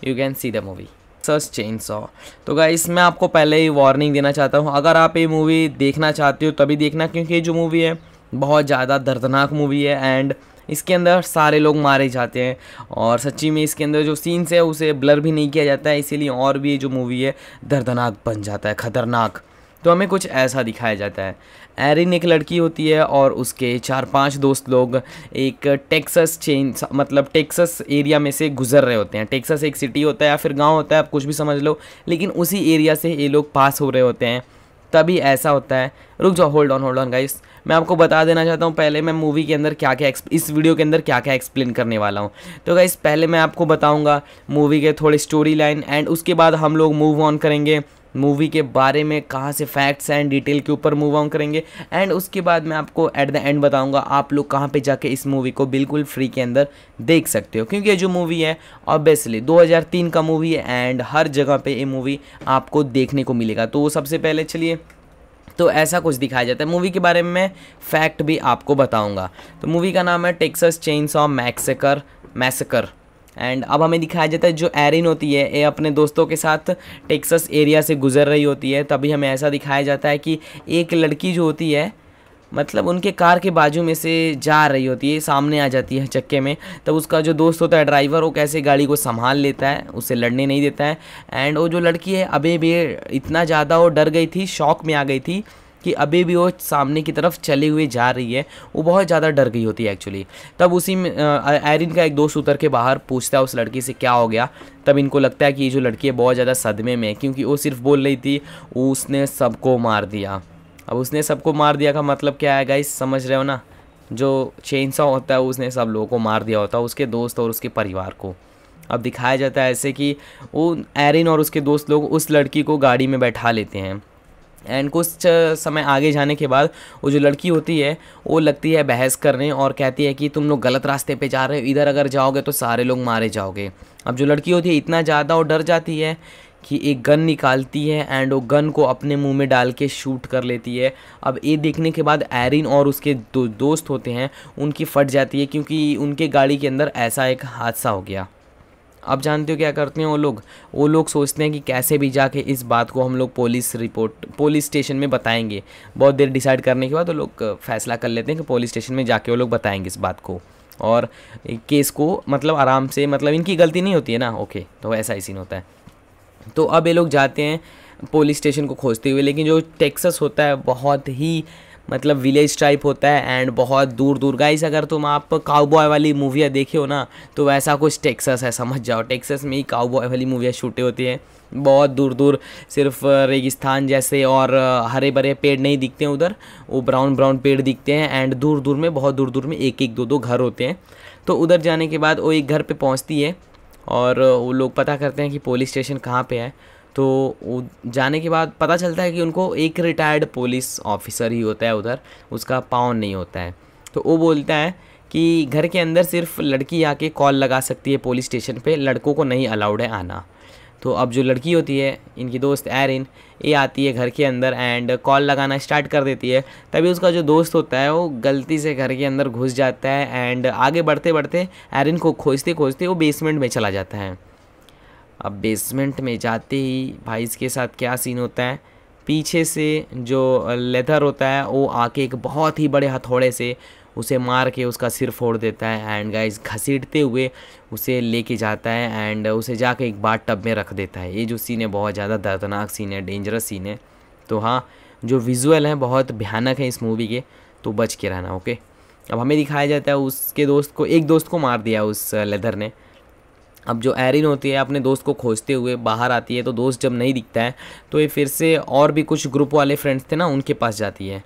S1: you can see the movie search chainsaw तो गाइस इसमें आपको पहले ही वार्निंग देना चाहता हूँ अगर आप ये मूवी देखना चाहते हो तभी देखना क्योंकि ये जो मूवी है बहुत ज़्यादा दर्दनाक मूवी है एंड इसके अंदर सारे लोग मारे जाते हैं और सच्ची में इसके अंदर जो सीन्स है उसे ब्लर भी नहीं किया जाता है इसीलिए और भी जो मूवी है दर्दनाक बन जाता है ख़तरनाक तो हमें कुछ ऐसा दिखाया जाता है एरिन एक लड़की होती है और उसके चार पांच दोस्त लोग एक टेक्सस चेन मतलब टेक्सस एरिया में से गुजर रहे होते हैं टेक्सस एक सिटी होता है या फिर गांव होता है आप कुछ भी समझ लो लेकिन उसी एरिया से ये लोग पास हो रहे होते हैं तभी ऐसा होता है रुक जाओ hold on hold on guys मैं आपको बता देना चाहता हूँ पहले मैं मूवी के अंदर क्या क्या इस वीडियो के अंदर क्या क्या एक्सप्लेन करने वाला हूँ तो गाइस पहले मैं आपको बताऊँगा मूवी के थोड़ी स्टोरी लाइन एंड उसके बाद हम लोग मूव ऑन करेंगे मूवी के बारे में कहाँ से फैक्ट्स एंड डिटेल के ऊपर मूव ऑन करेंगे एंड उसके बाद मैं आपको एट द एंड बताऊंगा आप लोग कहाँ पे जाके इस मूवी को बिल्कुल फ्री के अंदर देख सकते हो क्योंकि ये जो मूवी है ऑब्वियसली 2003 का मूवी है एंड हर जगह पे ये मूवी आपको देखने को मिलेगा तो सबसे पहले चलिए तो ऐसा कुछ दिखाया जाता है मूवी के बारे में फैक्ट भी आपको बताऊँगा तो मूवी का नाम है Texas chains of massacre massacre and अब हमें दिखाया जाता है जो एरिन होती है ये अपने दोस्तों के साथ टेक्सस एरिया से गुजर रही होती है तभी हमें ऐसा दिखाया जाता है कि एक लड़की जो होती है मतलब उनके कार के बाजू में से जा रही होती है सामने आ जाती है चक्के में तब उसका जो दोस्त होता है ड्राइवर वो कैसे गाड़ी को संभाल लेता है उसे लड़ने नहीं देता है एंड वो जो लड़की है अभी भी इतना ज़्यादा वो डर गई थी शौक में आ गई थी कि अभी भी वो सामने की तरफ चली हुई जा रही है वो बहुत ज़्यादा डर गई होती है एक्चुअली तब उसी में एरिन का एक दोस्त उतर के बाहर पूछता है उस लड़की से क्या हो गया तब इनको लगता है कि ये जो लड़की है बहुत ज़्यादा सदमे में है क्योंकि वो सिर्फ बोल रही थी उसने सबको मार दिया अब उसने सबको मार दिया का मतलब क्या है गाइस समझ रहे हो ना जो चेन सा होता है उसने सब लोगों को मार दिया होता है उसके दोस्त और उसके परिवार को अब दिखाया जाता है ऐसे कि वो एरिन और उसके दोस्त लोग उस लड़की को गाड़ी में बैठा लेते हैं एंड कुछ समय आगे जाने के बाद वो जो लड़की होती है वो लगती है बहस करने और कहती है कि तुम लोग गलत रास्ते पे जा रहे हो इधर अगर जाओगे तो सारे लोग मारे जाओगे अब जो लड़की होती है इतना ज़्यादा वो डर जाती है कि एक गन निकालती है एंड वो गन को अपने मुंह में डाल के शूट कर लेती है अब ये देखने के बाद एरिन और उसके दो दोस्त होते हैं उनकी फट जाती है क्योंकि उनके गाड़ी के अंदर ऐसा एक हादसा हो गया आप जानते हो क्या करते हैं वो लोग वो लोग सोचते हैं कि कैसे भी जाके इस बात को हम लोग पुलिस रिपोर्ट पुलिस स्टेशन में बताएंगे बहुत देर डिसाइड करने के बाद वो लोग फैसला कर लेते हैं कि पुलिस स्टेशन में जाके वो लोग बताएंगे इस बात को और केस को मतलब आराम से मतलब इनकी गलती नहीं होती है ना ओके तो ऐसा ही सीन होता है तो अब ये लोग जाते हैं पुलिस स्टेशन को खोजते हुए लेकिन जो टेक्सस होता है बहुत ही मतलब विलेज टाइप होता है एंड बहुत दूर दूर गाइस अगर तुम आप काउबॉय वाली मूवियाँ देखे हो ना तो वैसा कुछ टेक्सस है समझ जाओ टेक्सस में ही काउबॉय वाली मूवियाँ शूटें होती हैं बहुत दूर दूर सिर्फ रेगिस्तान जैसे और हरे भरे पेड़ नहीं दिखते हैं उधर वो ब्राउन ब्राउन पेड़ दिखते हैं एंड दूर दूर में बहुत दूर दूर में एक एक दो दो घर होते हैं तो उधर जाने के बाद वो एक घर पे पहुंचती है और वो लोग पता करते हैं कि पुलिस स्टेशन कहाँ पे है तो जाने के बाद पता चलता है कि उनको एक रिटायर्ड पुलिस ऑफिसर ही होता है उधर उसका पाँव नहीं होता है तो वो बोलता है कि घर के अंदर सिर्फ लड़की आके कॉल लगा सकती है पुलिस स्टेशन पे लड़कों को नहीं अलाउड है आना तो अब जो लड़की होती है इनकी दोस्त एरिन ये आती है घर के अंदर एंड कॉल लगाना स्टार्ट कर देती है तभी उसका जो दोस्त होता है वो गलती से घर के अंदर घुस जाता है एंड आगे बढ़ते बढ़ते एरिन को खोजते खोजते वो बेसमेंट में चला जाता है अब बेसमेंट में जाते ही भाई इसके साथ क्या सीन होता है पीछे से जो लेदर होता है वो आके एक बहुत ही बड़े हथौड़े से उसे मार के उसका सिर फोड़ देता है एंड गाइस घसीटते हुए उसे लेके जाता है एंड उसे जाके एक बार टब में रख देता है ये जो सीन है बहुत ज़्यादा दर्दनाक सीन है डेंजरस सीन है तो हाँ जो विजुअल हैं बहुत भयानक हैं इस मूवी के तो बच के रहना ओके अब हमें दिखाया जाता है उसके दोस्त को एक दोस्त को मार दिया उस लेदर ने अब जो एरिन होती है अपने दोस्त को खोजते हुए बाहर आती है तो दोस्त जब नहीं दिखता है तो ये फिर से और भी कुछ ग्रुप वाले फ्रेंड्स थे ना उनके पास जाती है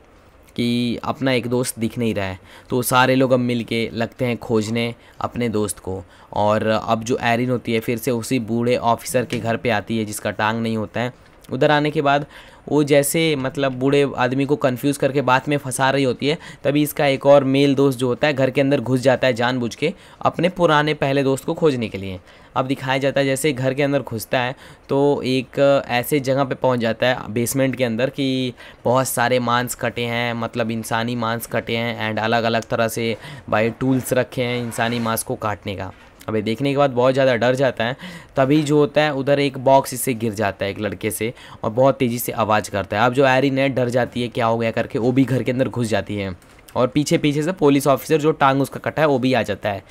S1: कि अपना एक दोस्त दिख नहीं रहा है तो सारे लोग अब मिल के लगते हैं खोजने अपने दोस्त को और अब जो एरिन होती है फिर से उसी बूढ़े ऑफिसर के घर पे आती है जिसका टांग नहीं होता है उधर आने के बाद वो जैसे मतलब बूढ़े आदमी को कंफ्यूज करके बात में फंसा रही होती है तभी इसका एक और मेल दोस्त जो होता है घर के अंदर घुस जाता है जानबूझ के अपने पुराने पहले दोस्त को खोजने के लिए अब दिखाया जाता है जैसे घर के अंदर घुसता है तो एक ऐसे जगह पे पहुंच जाता है बेसमेंट के अंदर कि बहुत सारे मांस कटे हैं मतलब इंसानी मांस कटे हैं एंड अलग अलग तरह से बाई टूल्स रखे हैं इंसानी मांस को काटने का अभी देखने के बाद बहुत ज़्यादा डर जाता है तभी जो होता है उधर एक बॉक्स इससे गिर जाता है एक लड़के से और बहुत तेज़ी से आवाज़ करता है अब जो एरिन है डर जाती है क्या हो गया करके वो भी घर के अंदर घुस जाती है और पीछे पीछे से पुलिस ऑफिसर जो टांग उसका कटा है वो भी आ जाता है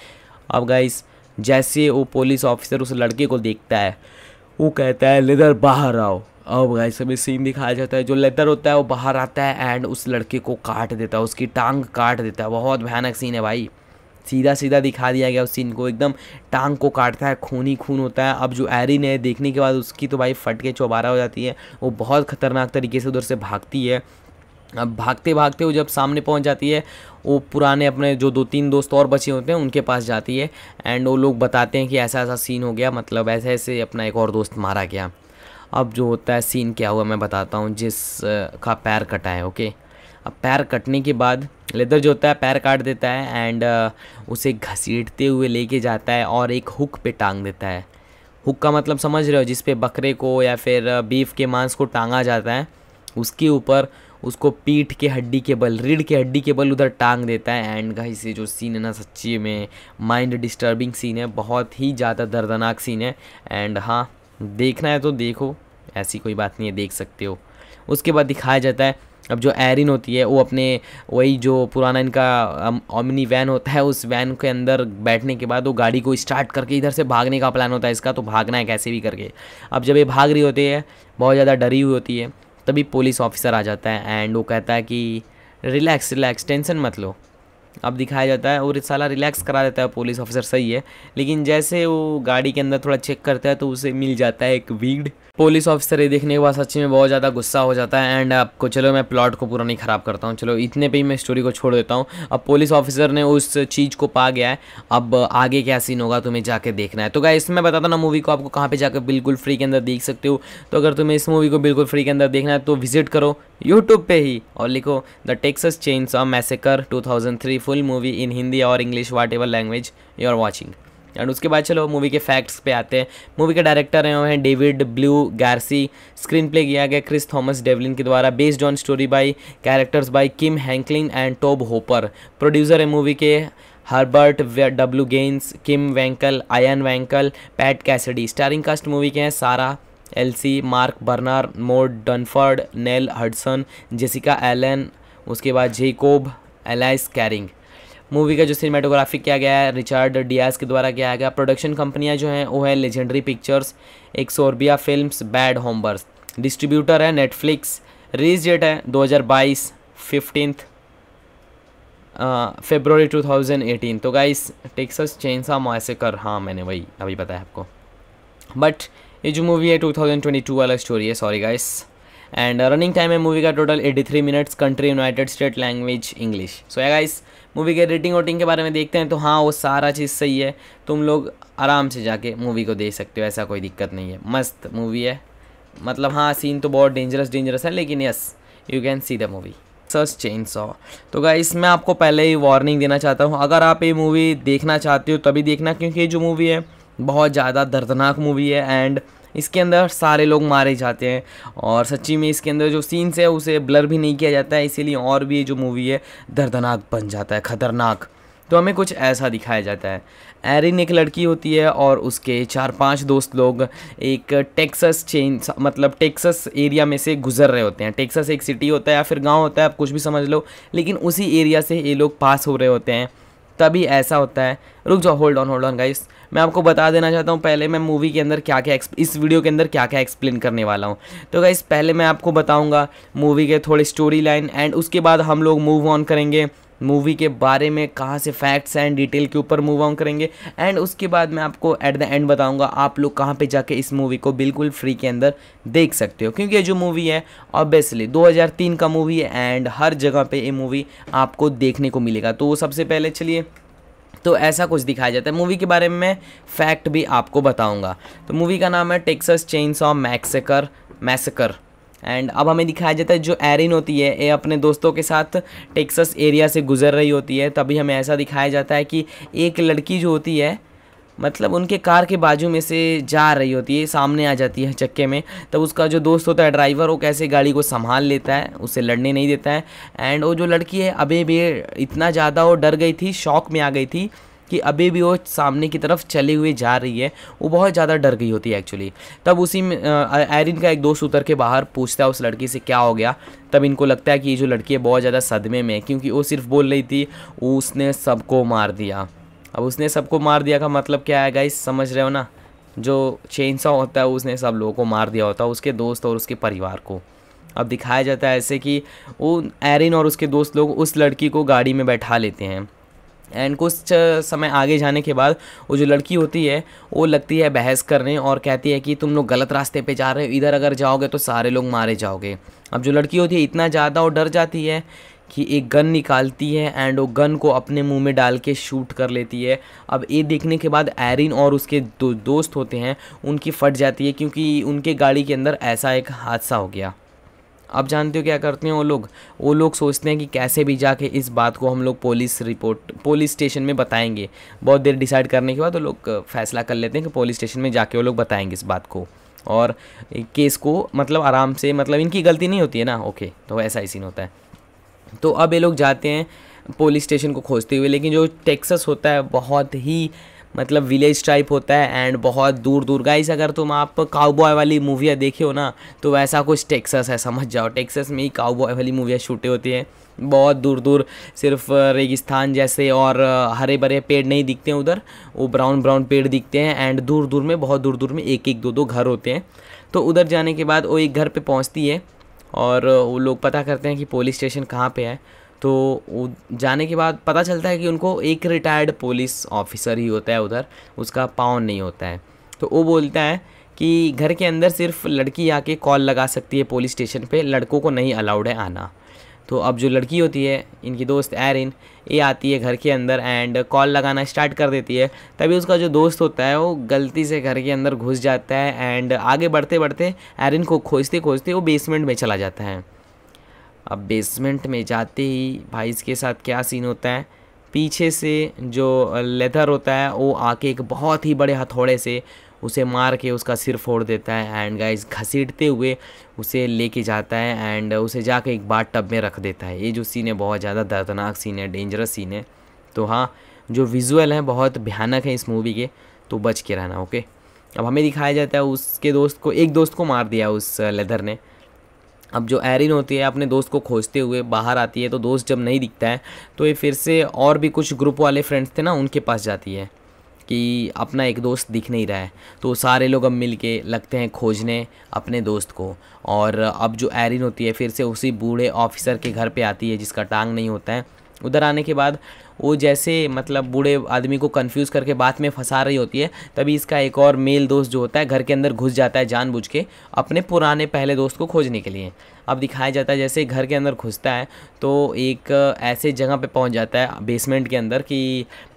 S1: अब गाइस जैसे वो पुलिस ऑफिसर उस लड़के को देखता है वो कहता है लेदर बाहर आओ अब गाइस हमें सीन दिखाया जाता है जो लेदर होता है वो बाहर आता है एंड उस लड़के को काट देता है उसकी टांग काट देता है बहुत भयानक सीन है भाई सीधा सीधा दिखा दिया गया उस सीन को एकदम टांग को काटता है खून ही खून होता है अब जो एरिन है देखने के बाद उसकी तो भाई फट के चौबारा हो जाती है वो बहुत ख़तरनाक तरीके से उधर से भागती है अब भागते भागते वो जब सामने पहुंच जाती है वो पुराने अपने जो दो तीन दोस्त और बचे होते हैं उनके पास जाती है एंड वो लोग बताते हैं कि ऐसा ऐसा सीन हो गया मतलब ऐसे ऐसे अपना एक और दोस्त मारा गया अब जो होता है सीन क्या हुआ मैं बताता हूँ जिस का पैर कटा है ओके अब पैर कटने के बाद लेदर जो होता है पैर काट देता है एंड उसे घसीटते हुए लेके जाता है और एक हुक पे टांग देता है हुक का मतलब समझ रहे हो जिस पे बकरे को या फिर बीफ के मांस को टांगा जाता है उसके ऊपर उसको पीठ के हड्डी के बल रीढ़ के हड्डी के बल उधर टांग देता है एंड गाइस से जो सीन है ना सच्ची में माइंड डिस्टर्बिंग सीन है बहुत ही ज़्यादा दर्दनाक सीन है एंड हाँ देखना है तो देखो ऐसी कोई बात नहीं है देख सकते हो उसके बाद दिखाया जाता है अब जो एरिन होती है वो अपने वही जो पुराना इनका ओमनी वैन होता है उस वैन के अंदर बैठने के बाद वो गाड़ी को स्टार्ट करके इधर से भागने का प्लान होता है इसका तो भागना है कैसे भी करके अब जब ये भाग रही होती है बहुत ज़्यादा डरी हुई होती है तभी पुलिस ऑफिसर आ जाता है एंड वो कहता है कि रिलैक्स रिलैक्स टेंशन मत लो अब दिखाया जाता है और साला रिलैक्स करा देता है पुलिस ऑफिसर सही है लेकिन जैसे वो गाड़ी के अंदर थोड़ा चेक करता है तो उसे मिल जाता है एक वीड पुलिस ऑफिसर ये देखने के बाद सच्ची में बहुत ज़्यादा गुस्सा हो जाता है एंड आपको चलो मैं प्लॉट को पूरा नहीं ख़राब करता हूँ चलो इतने पे ही मैं स्टोरी को छोड़ देता हूँ अब पुलिस ऑफिसर ने उस चीज़ को पा गया है अब आगे क्या सीन होगा तुम्हें जाके देखना है तो क्या इसमें बताता ना मूवी को आपको कहाँ पर जाकर बिल्कुल फ्री के अंदर देख सकते हो तो अगर तुम्हें इस मूवी को बिल्कुल फ्री के अंदर देखना है तो विजिट करो यूट्यूब पे ही और लिखो the Texas change of massacre three full movie in Hindi और English whatever language you are watching and उसके बाद चलो मूवी के फैक्ट्स पे आते हैं मूवी के डायरेक्टर हैं वो हैं David Blue Garcia screenplay किया गया क्रिस थॉमस डेवलिन के द्वारा based on story by characters by Kim Henkel and Tobe Hooper producer है मूवी के Herbert W Gains Kim Henkel Ian Henkel Pat Cassidy starring cast movie के हैं Sarah Elsie Mark Burnham Moe Dunford Nell Hudson Jessica Allain उसके बाद Jakob alias carrying movie का जो cinematography किया गया है रिचर्ड डियाज के द्वारा किया गया प्रोडक्शन कंपनियाँ जो हैं वो है legendary pictures Exurbia film Bad Hombres distributor है नेटफ्लिक्स रिलीज डेट है 2022 fifteenth February two thousand eighteen तो गाइस टेक्स चेंसा कर हाँ मैंने वही अभी बताया आपको बट ये जो मूवी है 2022 वाला स्टोरी है sorry guys and running time है मूवी का total 83 minutes country United State language English so या गाइस मूवी के रेटिंग वोटिंग के बारे में देखते हैं तो हाँ वो सारा चीज़ सही है तुम लोग आराम से जाके मूवी को देख सकते हो ऐसा कोई दिक्कत नहीं है मस्त मूवी है मतलब हाँ सीन तो बहुत डेंजरस डेंजरस है लेकिन yes you can see the movie search chainsaw तो गाइस इसमें आपको पहले ही वार्निंग देना चाहता हूँ अगर आप ये मूवी देखना चाहते हो तभी देखना क्योंकि ये जो मूवी है बहुत ज़्यादा दर्दनाक मूवी है एंड इसके अंदर सारे लोग मारे जाते हैं और सच्ची में इसके अंदर जो सीन्स है उसे ब्लर भी नहीं किया जाता है इसीलिए और भी जो मूवी है दर्दनाक बन जाता है ख़तरनाक तो हमें कुछ ऐसा दिखाया जाता है एरिन एक लड़की होती है और उसके चार पांच दोस्त लोग एक टेक्सस चेन मतलब टेक्सस एरिया में से गुजर रहे होते हैं टेक्सस एक सिटी होता है या फिर गांव होता है आप कुछ भी समझ लो लेकिन उसी एरिया से ये लोग पास हो रहे होते हैं तभी ऐसा होता है रुक जाओ hold on hold on guys मैं आपको बता देना चाहता हूँ पहले मैं मूवी के अंदर क्या क्या इस वीडियो के अंदर क्या क्या एक्सप्लेन करने वाला हूँ तो गाइस पहले मैं आपको बताऊँगा मूवी के थोड़ी स्टोरी लाइन एंड उसके बाद हम लोग मूव ऑन करेंगे मूवी के बारे में कहाँ से फैक्ट्स एंड डिटेल के ऊपर मूव ऑन करेंगे एंड उसके बाद मैं आपको एट द एंड बताऊँगा आप लोग कहाँ पर जाके इस मूवी को बिल्कुल फ्री के अंदर देख सकते हो क्योंकि ये जो मूवी है ऑब्वियसली 2003 का मूवी है एंड हर जगह पे ये मूवी आपको देखने को मिलेगा तो सबसे पहले चलिए तो ऐसा कुछ दिखाया जाता है मूवी के बारे में फैक्ट भी आपको बताऊंगा तो मूवी का नाम है Texas chains chainsaw massacre massacre and अब हमें दिखाया जाता है जो एरिन होती है ये अपने दोस्तों के साथ टेक्सस एरिया से गुजर रही होती है तभी हमें ऐसा दिखाया जाता है कि एक लड़की जो होती है मतलब उनके कार के बाजू में से जा रही होती है सामने आ जाती है चक्के में तब उसका जो दोस्त होता है ड्राइवर वो कैसे गाड़ी को संभाल लेता है उसे लड़ने नहीं देता है एंड वो जो लड़की है अभी भी इतना ज़्यादा वो डर गई थी शौक में आ गई थी कि अभी भी वो सामने की तरफ चली हुई जा रही है वो बहुत ज़्यादा डर गई होती है एक्चुअली तब उसी में एरिन का एक दोस्त उतर के बाहर पूछता है उस लड़की से क्या हो गया तब इनको लगता है कि ये जो लड़की है बहुत ज़्यादा सदमे में है क्योंकि वो सिर्फ बोल रही थी उसने सबको मार दिया अब उसने सबको मार दिया का मतलब क्या है गाइस समझ रहे हो ना जो चेन होता है उसने सब लोगों को मार दिया होता है उसके दोस्त और उसके परिवार को अब दिखाया जाता है ऐसे कि वो एरिन और उसके दोस्त लोग उस लड़की को गाड़ी में बैठा लेते हैं एंड कुछ समय आगे जाने के बाद वो जो लड़की होती है वो लगती है बहस करने और कहती है कि तुम लोग गलत रास्ते पे जा रहे हो इधर अगर जाओगे तो सारे लोग मारे जाओगे अब जो लड़की होती है इतना ज़्यादा वो डर जाती है कि एक गन निकालती है एंड वो गन को अपने मुंह में डाल के शूट कर लेती है अब ये देखने के बाद एरिन और उसके दो दोस्त होते हैं उनकी फट जाती है क्योंकि उनके गाड़ी के अंदर ऐसा एक हादसा हो गया अब जानते हो क्या करते हैं वो लोग वो लोग सोचते हैं कि कैसे भी जाके इस बात को हम लोग पुलिस रिपोर्ट पुलिस स्टेशन में बताएंगे बहुत देर डिसाइड करने के बाद वो लोग फैसला कर लेते हैं कि पुलिस स्टेशन में जाके वो लोग बताएंगे इस बात को और केस को मतलब आराम से मतलब इनकी गलती नहीं होती है ना ओके तो ऐसा ही सीन होता है तो अब ये लोग जाते हैं पुलिस स्टेशन को खोजते हुए लेकिन जो टेक्सस होता है बहुत ही मतलब विलेज टाइप होता है एंड बहुत दूर दूर गाइस अगर तुम आप काउबॉय वाली मूवियाँ देखे हो ना तो वैसा कुछ टेक्सस है समझ जाओ टेक्सस में ही काउबॉय वाली मूवियाँ शूटें होती हैं बहुत दूर दूर सिर्फ रेगिस्तान जैसे और हरे भरे पेड़ नहीं दिखते हैं उधर वो ब्राउन ब्राउन पेड़ दिखते हैं एंड दूर दूर में बहुत दूर दूर में एक एक दो दो घर होते हैं तो उधर जाने के बाद वो एक घर पे पहुंचती है और वो लोग पता करते हैं कि पुलिस स्टेशन कहाँ पे है तो जाने के बाद पता चलता है कि उनको एक रिटायर्ड पुलिस ऑफिसर ही होता है उधर उसका पाँव नहीं होता है तो वो बोलता है कि घर के अंदर सिर्फ लड़की आके कॉल लगा सकती है पुलिस स्टेशन पे लड़कों को नहीं अलाउड है आना तो अब जो लड़की होती है इनकी दोस्त एरिन ये आती है घर के अंदर एंड कॉल लगाना स्टार्ट कर देती है तभी उसका जो दोस्त होता है वो गलती से घर के अंदर घुस जाता है एंड आगे बढ़ते बढ़ते एरिन को खोजते खोजते वो बेसमेंट में चला जाता है अब बेसमेंट में जाते ही भाई इसके साथ क्या सीन होता है पीछे से जो लेदर होता है वो आके एक बहुत ही बड़े हथौड़े से उसे मार के उसका सिर फोड़ देता है एंड गाइस घसीटते हुए उसे लेके जाता है एंड उसे जाके एक बार टब में रख देता है ये जो सीन है बहुत ज़्यादा दर्दनाक सीन है डेंजरस सीन है तो हाँ जो विजुअल है बहुत भयानक है इस मूवी के तो बच के रहना ओके अब हमें दिखाया जाता है उसके दोस्त को एक दोस्त को मार दिया उस लेदर ने अब जो एरिन होती है अपने दोस्त को खोजते हुए बाहर आती है तो दोस्त जब नहीं दिखता है तो ये फिर से और भी कुछ ग्रुप वाले फ्रेंड्स थे ना उनके पास जाती है कि अपना एक दोस्त दिख नहीं रहा है तो सारे लोग अब मिल के लगते हैं खोजने अपने दोस्त को और अब जो एरिन होती है फिर से उसी बूढ़े ऑफिसर के घर पे आती है जिसका टांग नहीं होता है उधर आने के बाद वो जैसे मतलब बूढ़े आदमी को कन्फ्यूज़ करके बात में फंसा रही होती है तभी इसका एक और मेल दोस्त जो होता है घर के अंदर घुस जाता है जानबूझ के अपने पुराने पहले दोस्त को खोजने के लिए अब दिखाया जाता है जैसे घर के अंदर घुसता है तो एक ऐसे जगह पे पहुंच जाता है बेसमेंट के अंदर कि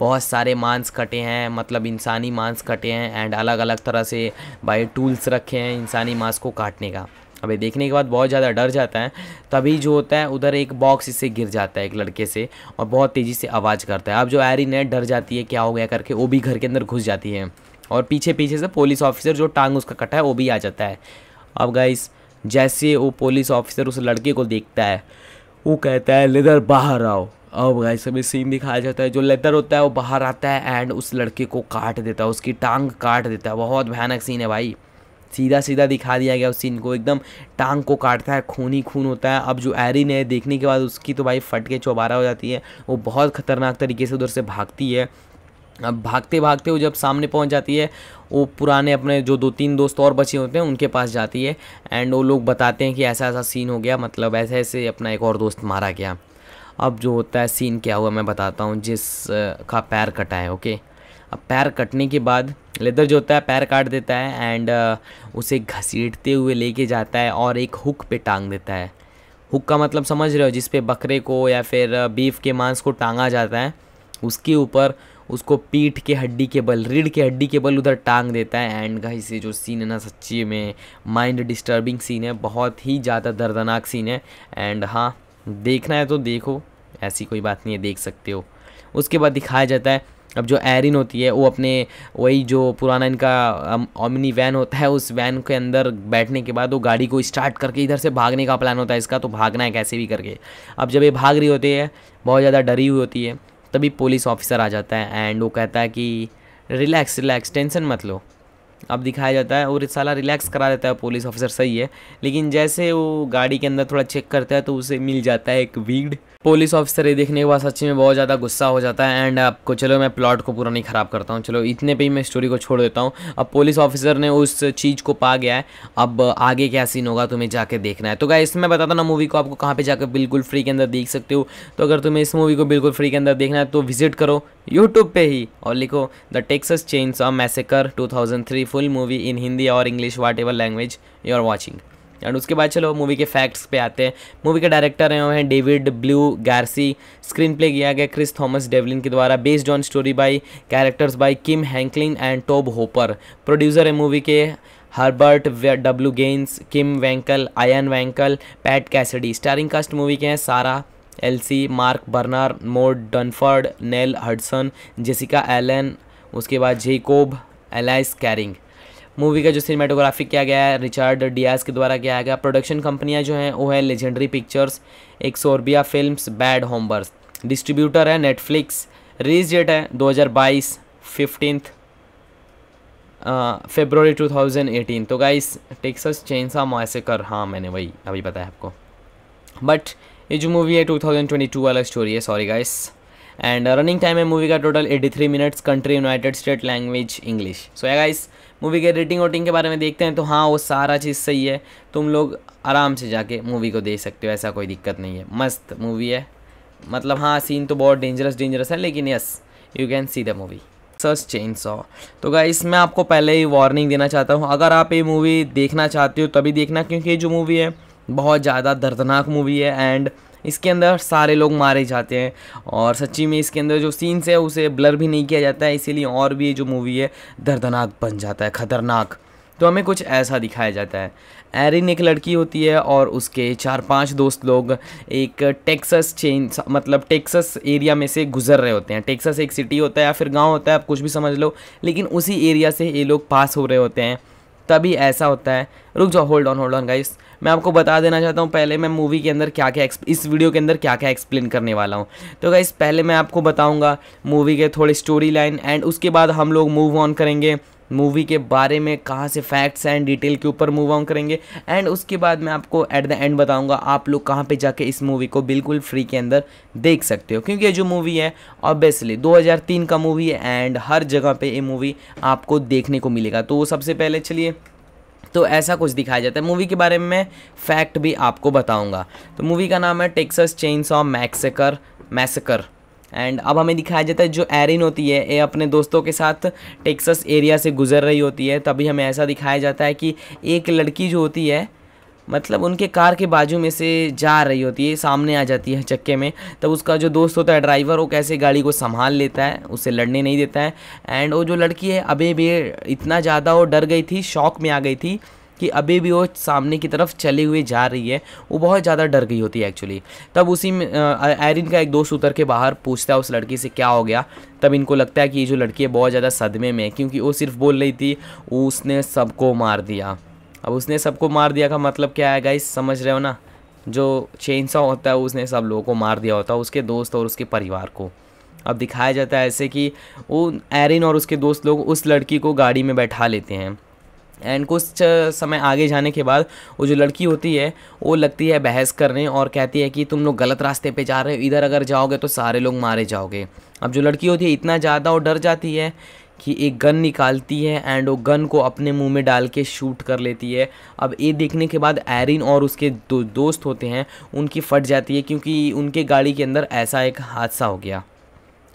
S1: बहुत सारे मांस कटे हैं मतलब इंसानी मांस कटे हैं एंड अलग अलग तरह से बाई टूल्स रखे हैं इंसानी मांस को काटने का अभी देखने के बाद बहुत ज़्यादा डर जाता है तभी जो होता है उधर एक बॉक्स इससे गिर जाता है एक लड़के से और बहुत तेज़ी से आवाज़ करता है अब जो एरिन है डर जाती है क्या हो गया करके वो भी घर के अंदर घुस जाती है और पीछे पीछे से पुलिस ऑफिसर जो टांग उसका कटा है वो भी आ जाता है अब गाइस जैसे वो पुलिस ऑफिसर उस लड़के को देखता है वो कहता है लेदर बाहर आओ अब गाइस अभी सीन दिखाया जाता है जो लेदर होता है वो बाहर आता है एंड उस लड़के को काट देता है उसकी टांग काट देता है बहुत भयानक सीन है भाई सीधा सीधा दिखा दिया गया उस सीन को एकदम टांग को काटता है खून ही खून होता है अब जो एरिन है देखने के बाद उसकी तो भाई फट के चौबारा हो जाती है वो बहुत ख़तरनाक तरीके से उधर से भागती है अब भागते भागते वो जब सामने पहुंच जाती है वो पुराने अपने जो दो तीन दोस्त और बचे होते हैं उनके पास जाती है एंड वो लोग बताते हैं कि ऐसा ऐसा सीन हो गया मतलब ऐसे ऐसे अपना एक और दोस्त मारा गया अब जो होता है सीन क्या हुआ मैं बताता हूँ जिस का पैर कटा है ओके अब पैर कटने के बाद लेदर जो होता है पैर काट देता है एंड uh, उसे घसीटते हुए लेके जाता है और एक हुक पे टांग देता है हुक का मतलब समझ रहे हो जिस पे बकरे को या फिर uh, बीफ के मांस को टांगा जाता है उसके ऊपर उसको पीठ के हड्डी के बल रीढ़ के हड्डी के बल उधर टांग देता है एंड गाइस से जो सीन है ना सच्ची में माइंड डिस्टर्बिंग सीन है बहुत ही ज़्यादा दर्दनाक सीन है एंड हाँ देखना है तो देखो ऐसी कोई बात नहीं है देख सकते हो उसके बाद दिखाया जाता है अब जो एरिन होती है वो अपने वही जो पुराना इनका ओमनी वैन होता है उस वैन के अंदर बैठने के बाद वो गाड़ी को स्टार्ट करके इधर से भागने का प्लान होता है इसका तो भागना है कैसे भी करके अब जब ये भाग रही होती है बहुत ज़्यादा डरी हुई होती है तभी पुलिस ऑफिसर आ जाता है एंड वो कहता है कि रिलैक्स रिलैक्स टेंशन मत लो अब दिखाया जाता है और साला रिलैक्स करा देता है पुलिस ऑफिसर सही है लेकिन जैसे वो गाड़ी के अंदर थोड़ा चेक करता है तो उसे मिल जाता है एक वीड पुलिस ऑफिसर ये देखने के बाद सच्ची में बहुत ज़्यादा गुस्सा हो जाता है एंड आपको चलो मैं प्लॉट को पूरा नहीं ख़राब करता हूँ चलो इतने पे ही मैं स्टोरी को छोड़ देता हूँ अब पुलिस ऑफिसर ने उस चीज़ को पा गया है अब आगे क्या सीन होगा तुम्हें जाके देखना है तो क्या इसमें बताता ना मूवी को आपको कहाँ पर जाकर बिल्कुल फ्री के अंदर देख सकते हो तो अगर तुम्हें इस मूवी को बिल्कुल फ्री के अंदर देखना है तो विजिट करो यूट्यूब पर ही और लिखो the Texas change of massacre two full movie in Hindi और English whatever language you are watching and उसके बाद चलो मूवी के फैक्ट्स पे आते हैं मूवी के डायरेक्टर हैं वो हैं David Blue Garcia screenplay किया गया क्रिस थॉमस डेवलिन के द्वारा based on story by characters by Kim Henkel and Tobe Hooper producer है मूवी के Herbert W Gains Kim Henkel Ian Henkel Pat Cassidy starring cast movie के हैं Sarah Elsie Mark Burnham Moe Dunford Nell Hudson Jessica Allain उसके बाद Jakob alias carrying movie का जो cinematography किया गया है रिचर्ड डियाज के द्वारा किया गया प्रोडक्शन कंपनियाँ जो हैं वो है legendary pictures Exurbia film Bad Hombres distributor है नेटफ्लिक्स रिलीज डेट है 2022 फिफ्टींथ फेब्रवरी 2018 तो गाइस टेक्सस चेंसा मैसेकर हाँ मैंने वही अभी बताया आपको बट ये जो मूवी है 2022 वाला स्टोरी है sorry guys and running time है मूवी का total 83 minutes country United State language English so guys movie के रेटिंग वोटिंग के बारे में देखते हैं तो हाँ वो सारा चीज़ सही है तुम लोग आराम से जाके मूवी को देख सकते हो ऐसा कोई दिक्कत नहीं है मस्त मूवी है मतलब हाँ सीन तो बहुत डेंजरस डेंजरस है लेकिन yes you can see the movie search chainsaw तो गाइस इसमें आपको पहले ही वार्निंग देना चाहता हूँ अगर आप ये मूवी देखना चाहते हो तभी देखना क्योंकि ये जो मूवी है बहुत ज़्यादा दर्दनाक मूवी है एंड इसके अंदर सारे लोग मारे जाते हैं और सच्ची में इसके अंदर जो सीन्स है उसे ब्लर भी नहीं किया जाता है इसीलिए और भी जो मूवी है दर्दनाक बन जाता है ख़तरनाक तो हमें कुछ ऐसा दिखाया जाता है एरिन एक लड़की होती है और उसके चार पांच दोस्त लोग एक टेक्सस चेन मतलब टेक्सस एरिया में से गुजर रहे होते हैं टेक्सस एक सिटी होता है या फिर गांव होता है आप कुछ भी समझ लो लेकिन उसी एरिया से ये लोग पास हो रहे होते हैं तभी ऐसा होता है रुक जाओ hold on hold on guys मैं आपको बता देना चाहता हूँ पहले मैं मूवी के अंदर क्या क्या इस वीडियो के अंदर क्या क्या एक्सप्लेन करने वाला हूँ तो गाइस पहले मैं आपको बताऊँगा मूवी के थोड़े स्टोरी लाइन एंड उसके बाद हम लोग मूव ऑन करेंगे मूवी के बारे में कहाँ से फैक्ट्स एंड डिटेल के ऊपर मूव ऑन करेंगे एंड उसके बाद मैं आपको एट द एंड बताऊंगा आप लोग कहाँ पे जाके इस मूवी को बिल्कुल फ्री के अंदर देख सकते हो क्योंकि ये जो मूवी है ऑब्वियसली 2003 का मूवी है एंड हर जगह पे ये मूवी आपको देखने को मिलेगा तो सबसे पहले चलिए तो ऐसा कुछ दिखाया जाता है मूवी के बारे में फैक्ट भी आपको बताऊँगा तो मूवी का नाम है Texas chains of massacre massacre and अब हमें दिखाया जाता है जो एरिन होती है ये अपने दोस्तों के साथ टेक्सस एरिया से गुजर रही होती है तभी हमें ऐसा दिखाया जाता है कि एक लड़की जो होती है मतलब उनके कार के बाजू में से जा रही होती है सामने आ जाती है चक्के में तब उसका जो दोस्त होता है ड्राइवर वो कैसे गाड़ी को संभाल लेता है उसे लड़ने नहीं देता है एंड वो जो लड़की है अभी भी इतना ज़्यादा वो डर गई थी शौक में आ गई थी कि अभी भी वो सामने की तरफ चली हुई जा रही है वो बहुत ज़्यादा डर गई होती है एक्चुअली तब उसी में एरिन का एक दोस्त उतर के बाहर पूछता है उस लड़की से क्या हो गया तब इनको लगता है कि ये जो लड़की है बहुत ज़्यादा सदमे में है क्योंकि वो सिर्फ बोल रही थी उसने सबको मार दिया अब उसने सबको मार दिया का मतलब क्या है गाइस समझ रहे हो ना जो चेन सा होता है उसने सब लोगों को मार दिया होता है उसके दोस्त और उसके परिवार को अब दिखाया जाता है ऐसे कि वो एरिन और उसके दोस्त लोग उस लड़की को गाड़ी में बैठा लेते हैं एंड कुछ समय आगे जाने के बाद वो जो लड़की होती है वो लगती है बहस करने और कहती है कि तुम लोग गलत रास्ते पे जा रहे हो इधर अगर जाओगे तो सारे लोग मारे जाओगे अब जो लड़की होती है इतना ज़्यादा वो डर जाती है कि एक गन निकालती है एंड वो गन को अपने मुंह में डाल के शूट कर लेती है अब ये देखने के बाद एरिन और उसके दो दोस्त होते हैं उनकी फट जाती है क्योंकि उनके गाड़ी के अंदर ऐसा एक हादसा हो गया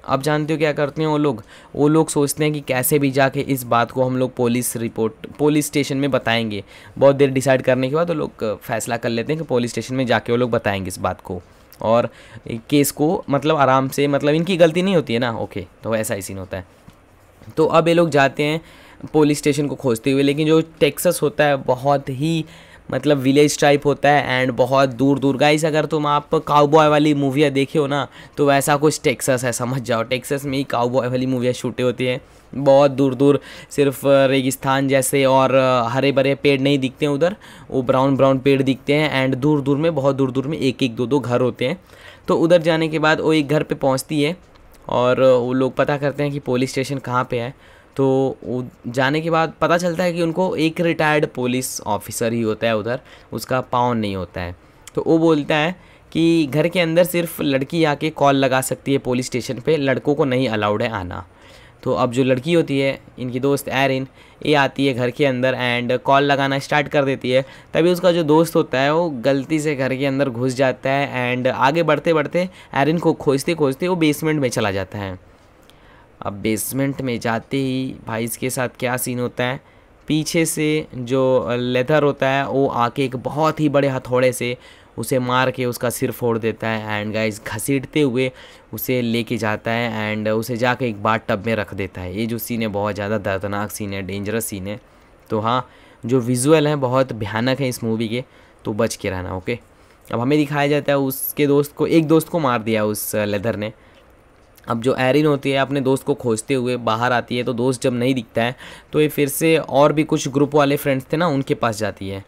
S1: आप जानते हो क्या करते हैं वो लोग वो लोग सोचते हैं कि कैसे भी जाके इस बात को हम लोग पुलिस रिपोर्ट पुलिस स्टेशन में बताएंगे बहुत देर डिसाइड करने के बाद वो लोग फैसला कर लेते हैं कि पुलिस स्टेशन में जाके वो लोग बताएंगे इस बात को और केस को मतलब आराम से मतलब इनकी गलती नहीं होती है ना ओके तो ऐसा ही सीन होता है तो अब ये लोग जाते हैं पुलिस स्टेशन को खोजते हुए लेकिन जो टेक्सस होता है बहुत ही मतलब विलेज टाइप होता है एंड बहुत दूर दूर गाइस अगर तुम आप काउबॉय वाली मूवियाँ देखे हो ना तो वैसा कुछ टेक्सस है समझ जाओ टेक्सस में ही काउबॉय वाली मूवियाँ शूटें होती हैं बहुत दूर दूर सिर्फ रेगिस्तान जैसे और हरे भरे पेड़ नहीं दिखते हैं उधर वो ब्राउन ब्राउन पेड़ दिखते हैं एंड दूर दूर में बहुत दूर दूर में एक एक दो दो घर होते हैं तो उधर जाने के बाद वो एक घर पे पहुंचती है और वो लोग पता करते हैं कि पुलिस स्टेशन कहाँ पे है तो जाने के बाद पता चलता है कि उनको एक रिटायर्ड पुलिस ऑफिसर ही होता है उधर उसका पाउन नहीं होता है तो वो बोलता है कि घर के अंदर सिर्फ लड़की आके कॉल लगा सकती है पुलिस स्टेशन पे लड़कों को नहीं अलाउड है आना तो अब जो लड़की होती है इनकी दोस्त एरिन ये आती है घर के अंदर एंड कॉल लगाना स्टार्ट कर देती है तभी उसका जो दोस्त होता है वो गलती से घर के अंदर घुस जाता है एंड आगे बढ़ते बढ़ते एरिन को खोजते खोजते वो बेसमेंट में चला जाता है अब बेसमेंट में जाते ही भाई इसके साथ क्या सीन होता है पीछे से जो लेदर होता है वो आके एक बहुत ही बड़े हथौड़े से उसे मार के उसका सिर फोड़ देता है एंड गाइस घसीटते हुए उसे लेके जाता है एंड उसे जाके एक बार टब में रख देता है ये जो सीन है बहुत ज़्यादा दर्दनाक सीन है डेंजरस सीन है तो हाँ जो विजुअल हैं बहुत भयानक हैं इस मूवी के तो बच के रहना ओके अब हमें दिखाया जाता है उसके दोस्त को एक दोस्त को मार दिया उस लेदर ने अब जो एरिन होती है अपने दोस्त को खोजते हुए बाहर आती है तो दोस्त जब नहीं दिखता है तो ये फिर से और भी कुछ ग्रुप वाले फ्रेंड्स थे ना उनके पास जाती है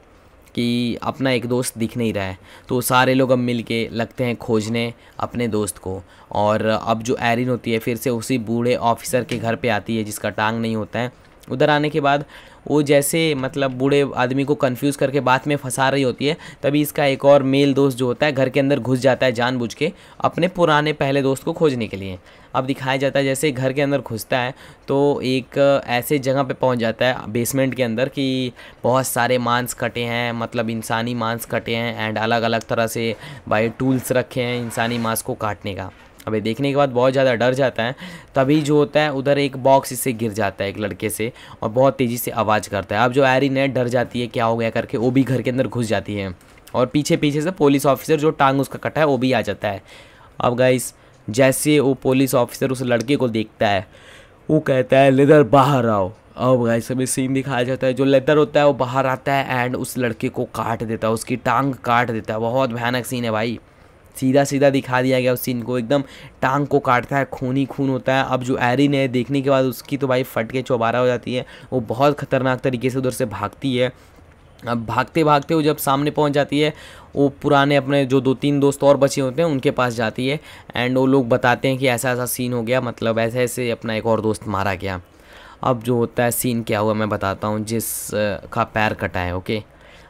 S1: कि अपना एक दोस्त दिख नहीं रहा है तो सारे लोग अब मिल के लगते हैं खोजने अपने दोस्त को और अब जो एरिन होती है फिर से उसी बूढ़े ऑफिसर के घर पे आती है जिसका टांग नहीं होता है उधर आने के बाद वो जैसे मतलब बूढ़े आदमी को कंफ्यूज करके बात में फंसा रही होती है तभी इसका एक और मेल दोस्त जो होता है घर के अंदर घुस जाता है जानबूझ के अपने पुराने पहले दोस्त को खोजने के लिए अब दिखाया जाता है जैसे घर के अंदर घुसता है तो एक ऐसे जगह पे पहुंच जाता है बेसमेंट के अंदर कि बहुत सारे मांस कटे हैं मतलब इंसानी मांस कटे हैं एंड अलग अलग तरह से बाई टूल्स रखे हैं इंसानी मांस को काटने का अभी देखने के बाद बहुत ज़्यादा डर जाता है तभी जो होता है उधर एक बॉक्स इससे गिर जाता है एक लड़के से और बहुत तेज़ी से आवाज़ करता है अब जो एरिन है डर जाती है क्या हो गया करके वो भी घर के अंदर घुस जाती है और पीछे पीछे से पुलिस ऑफिसर जो टांग उसका कटा है वो भी आ जाता है अब गाइस जैसे वो पुलिस ऑफिसर उस लड़के को देखता है वो कहता है लेदर बाहर आओ अब गाइस हमें सीन दिखाया जाता है जो लेदर होता है वो बाहर आता है एंड उस लड़के को काट देता है उसकी टांग काट देता है बहुत भयानक सीन है भाई सीधा सीधा दिखा दिया गया उस सीन को एकदम टांग को काटता है खून ही खून होता है अब जो एरिन है देखने के बाद उसकी तो भाई फट के चौबारा हो जाती है वो बहुत ख़तरनाक तरीके से उधर से भागती है अब भागते भागते वो जब सामने पहुंच जाती है वो पुराने अपने जो दो तीन दोस्त और बचे होते हैं उनके पास जाती है एंड वो लोग बताते हैं कि ऐसा ऐसा सीन हो गया मतलब ऐसे ऐसे अपना एक और दोस्त मारा गया अब जो होता है सीन क्या हुआ मैं बताता हूँ जिस का पैर कटा है ओके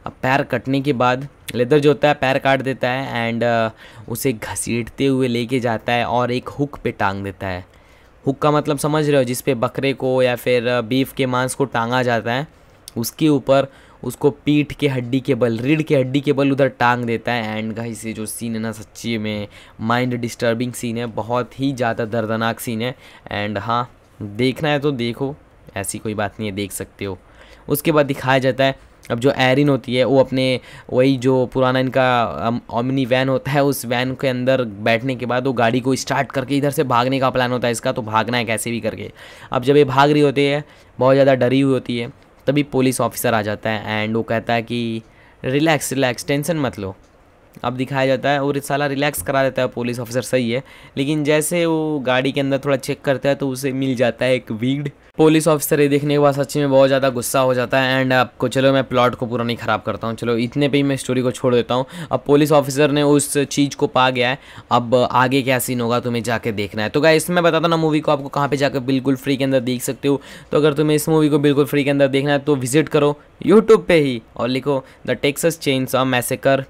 S1: अब पैर कटने के बाद लेदर जो होता है पैर काट देता है एंड उसे घसीटते हुए लेके जाता है और एक हुक पे टांग देता है हुक का मतलब समझ रहे हो जिस पे बकरे को या फिर बीफ के मांस को टांगा जाता है उसके ऊपर उसको पीठ के हड्डी के बल रीढ़ के हड्डी के बल उधर टांग देता है एंड गाइस ये जो सीन है ना सच्ची में माइंड डिस्टर्बिंग सीन है बहुत ही ज़्यादा दर्दनाक सीन है एंड हाँ देखना है तो देखो ऐसी कोई बात नहीं है देख सकते हो उसके बाद दिखाया जाता है अब जो एरिन होती है वो अपने वही जो पुराना इनका ओमनी वैन होता है उस वैन के अंदर बैठने के बाद वो गाड़ी को स्टार्ट करके इधर से भागने का प्लान होता है इसका तो भागना है कैसे भी करके अब जब ये भाग रही होती है बहुत ज़्यादा डरी हुई होती है तभी पुलिस ऑफिसर आ जाता है एंड वो कहता है कि रिलैक्स रिलैक्स टेंशन मत लो अब दिखाया जाता है और साला रिलैक्स करा देता है पुलिस ऑफिसर सही है लेकिन जैसे वो गाड़ी के अंदर थोड़ा चेक करता है तो उसे मिल जाता है एक वीड पुलिस ऑफिसर ये देखने के बाद सच्ची में बहुत ज़्यादा गुस्सा हो जाता है एंड आपको चलो मैं प्लॉट को पूरा नहीं ख़राब करता हूँ चलो इतने पे ही मैं स्टोरी को छोड़ देता हूँ अब पुलिस ऑफिसर ने उस चीज़ को पा गया है अब आगे क्या सीन होगा तुम्हें जाके देखना है तो क्या इसमें बताता ना मूवी को आपको कहाँ पर जाकर बिल्कुल फ्री के अंदर देख सकते हो तो अगर तुम्हें इस मूवी को बिल्कुल फ्री के अंदर देखना है तो विजिट करो यूट्यूब पे ही और लिखो the Texas change of massacre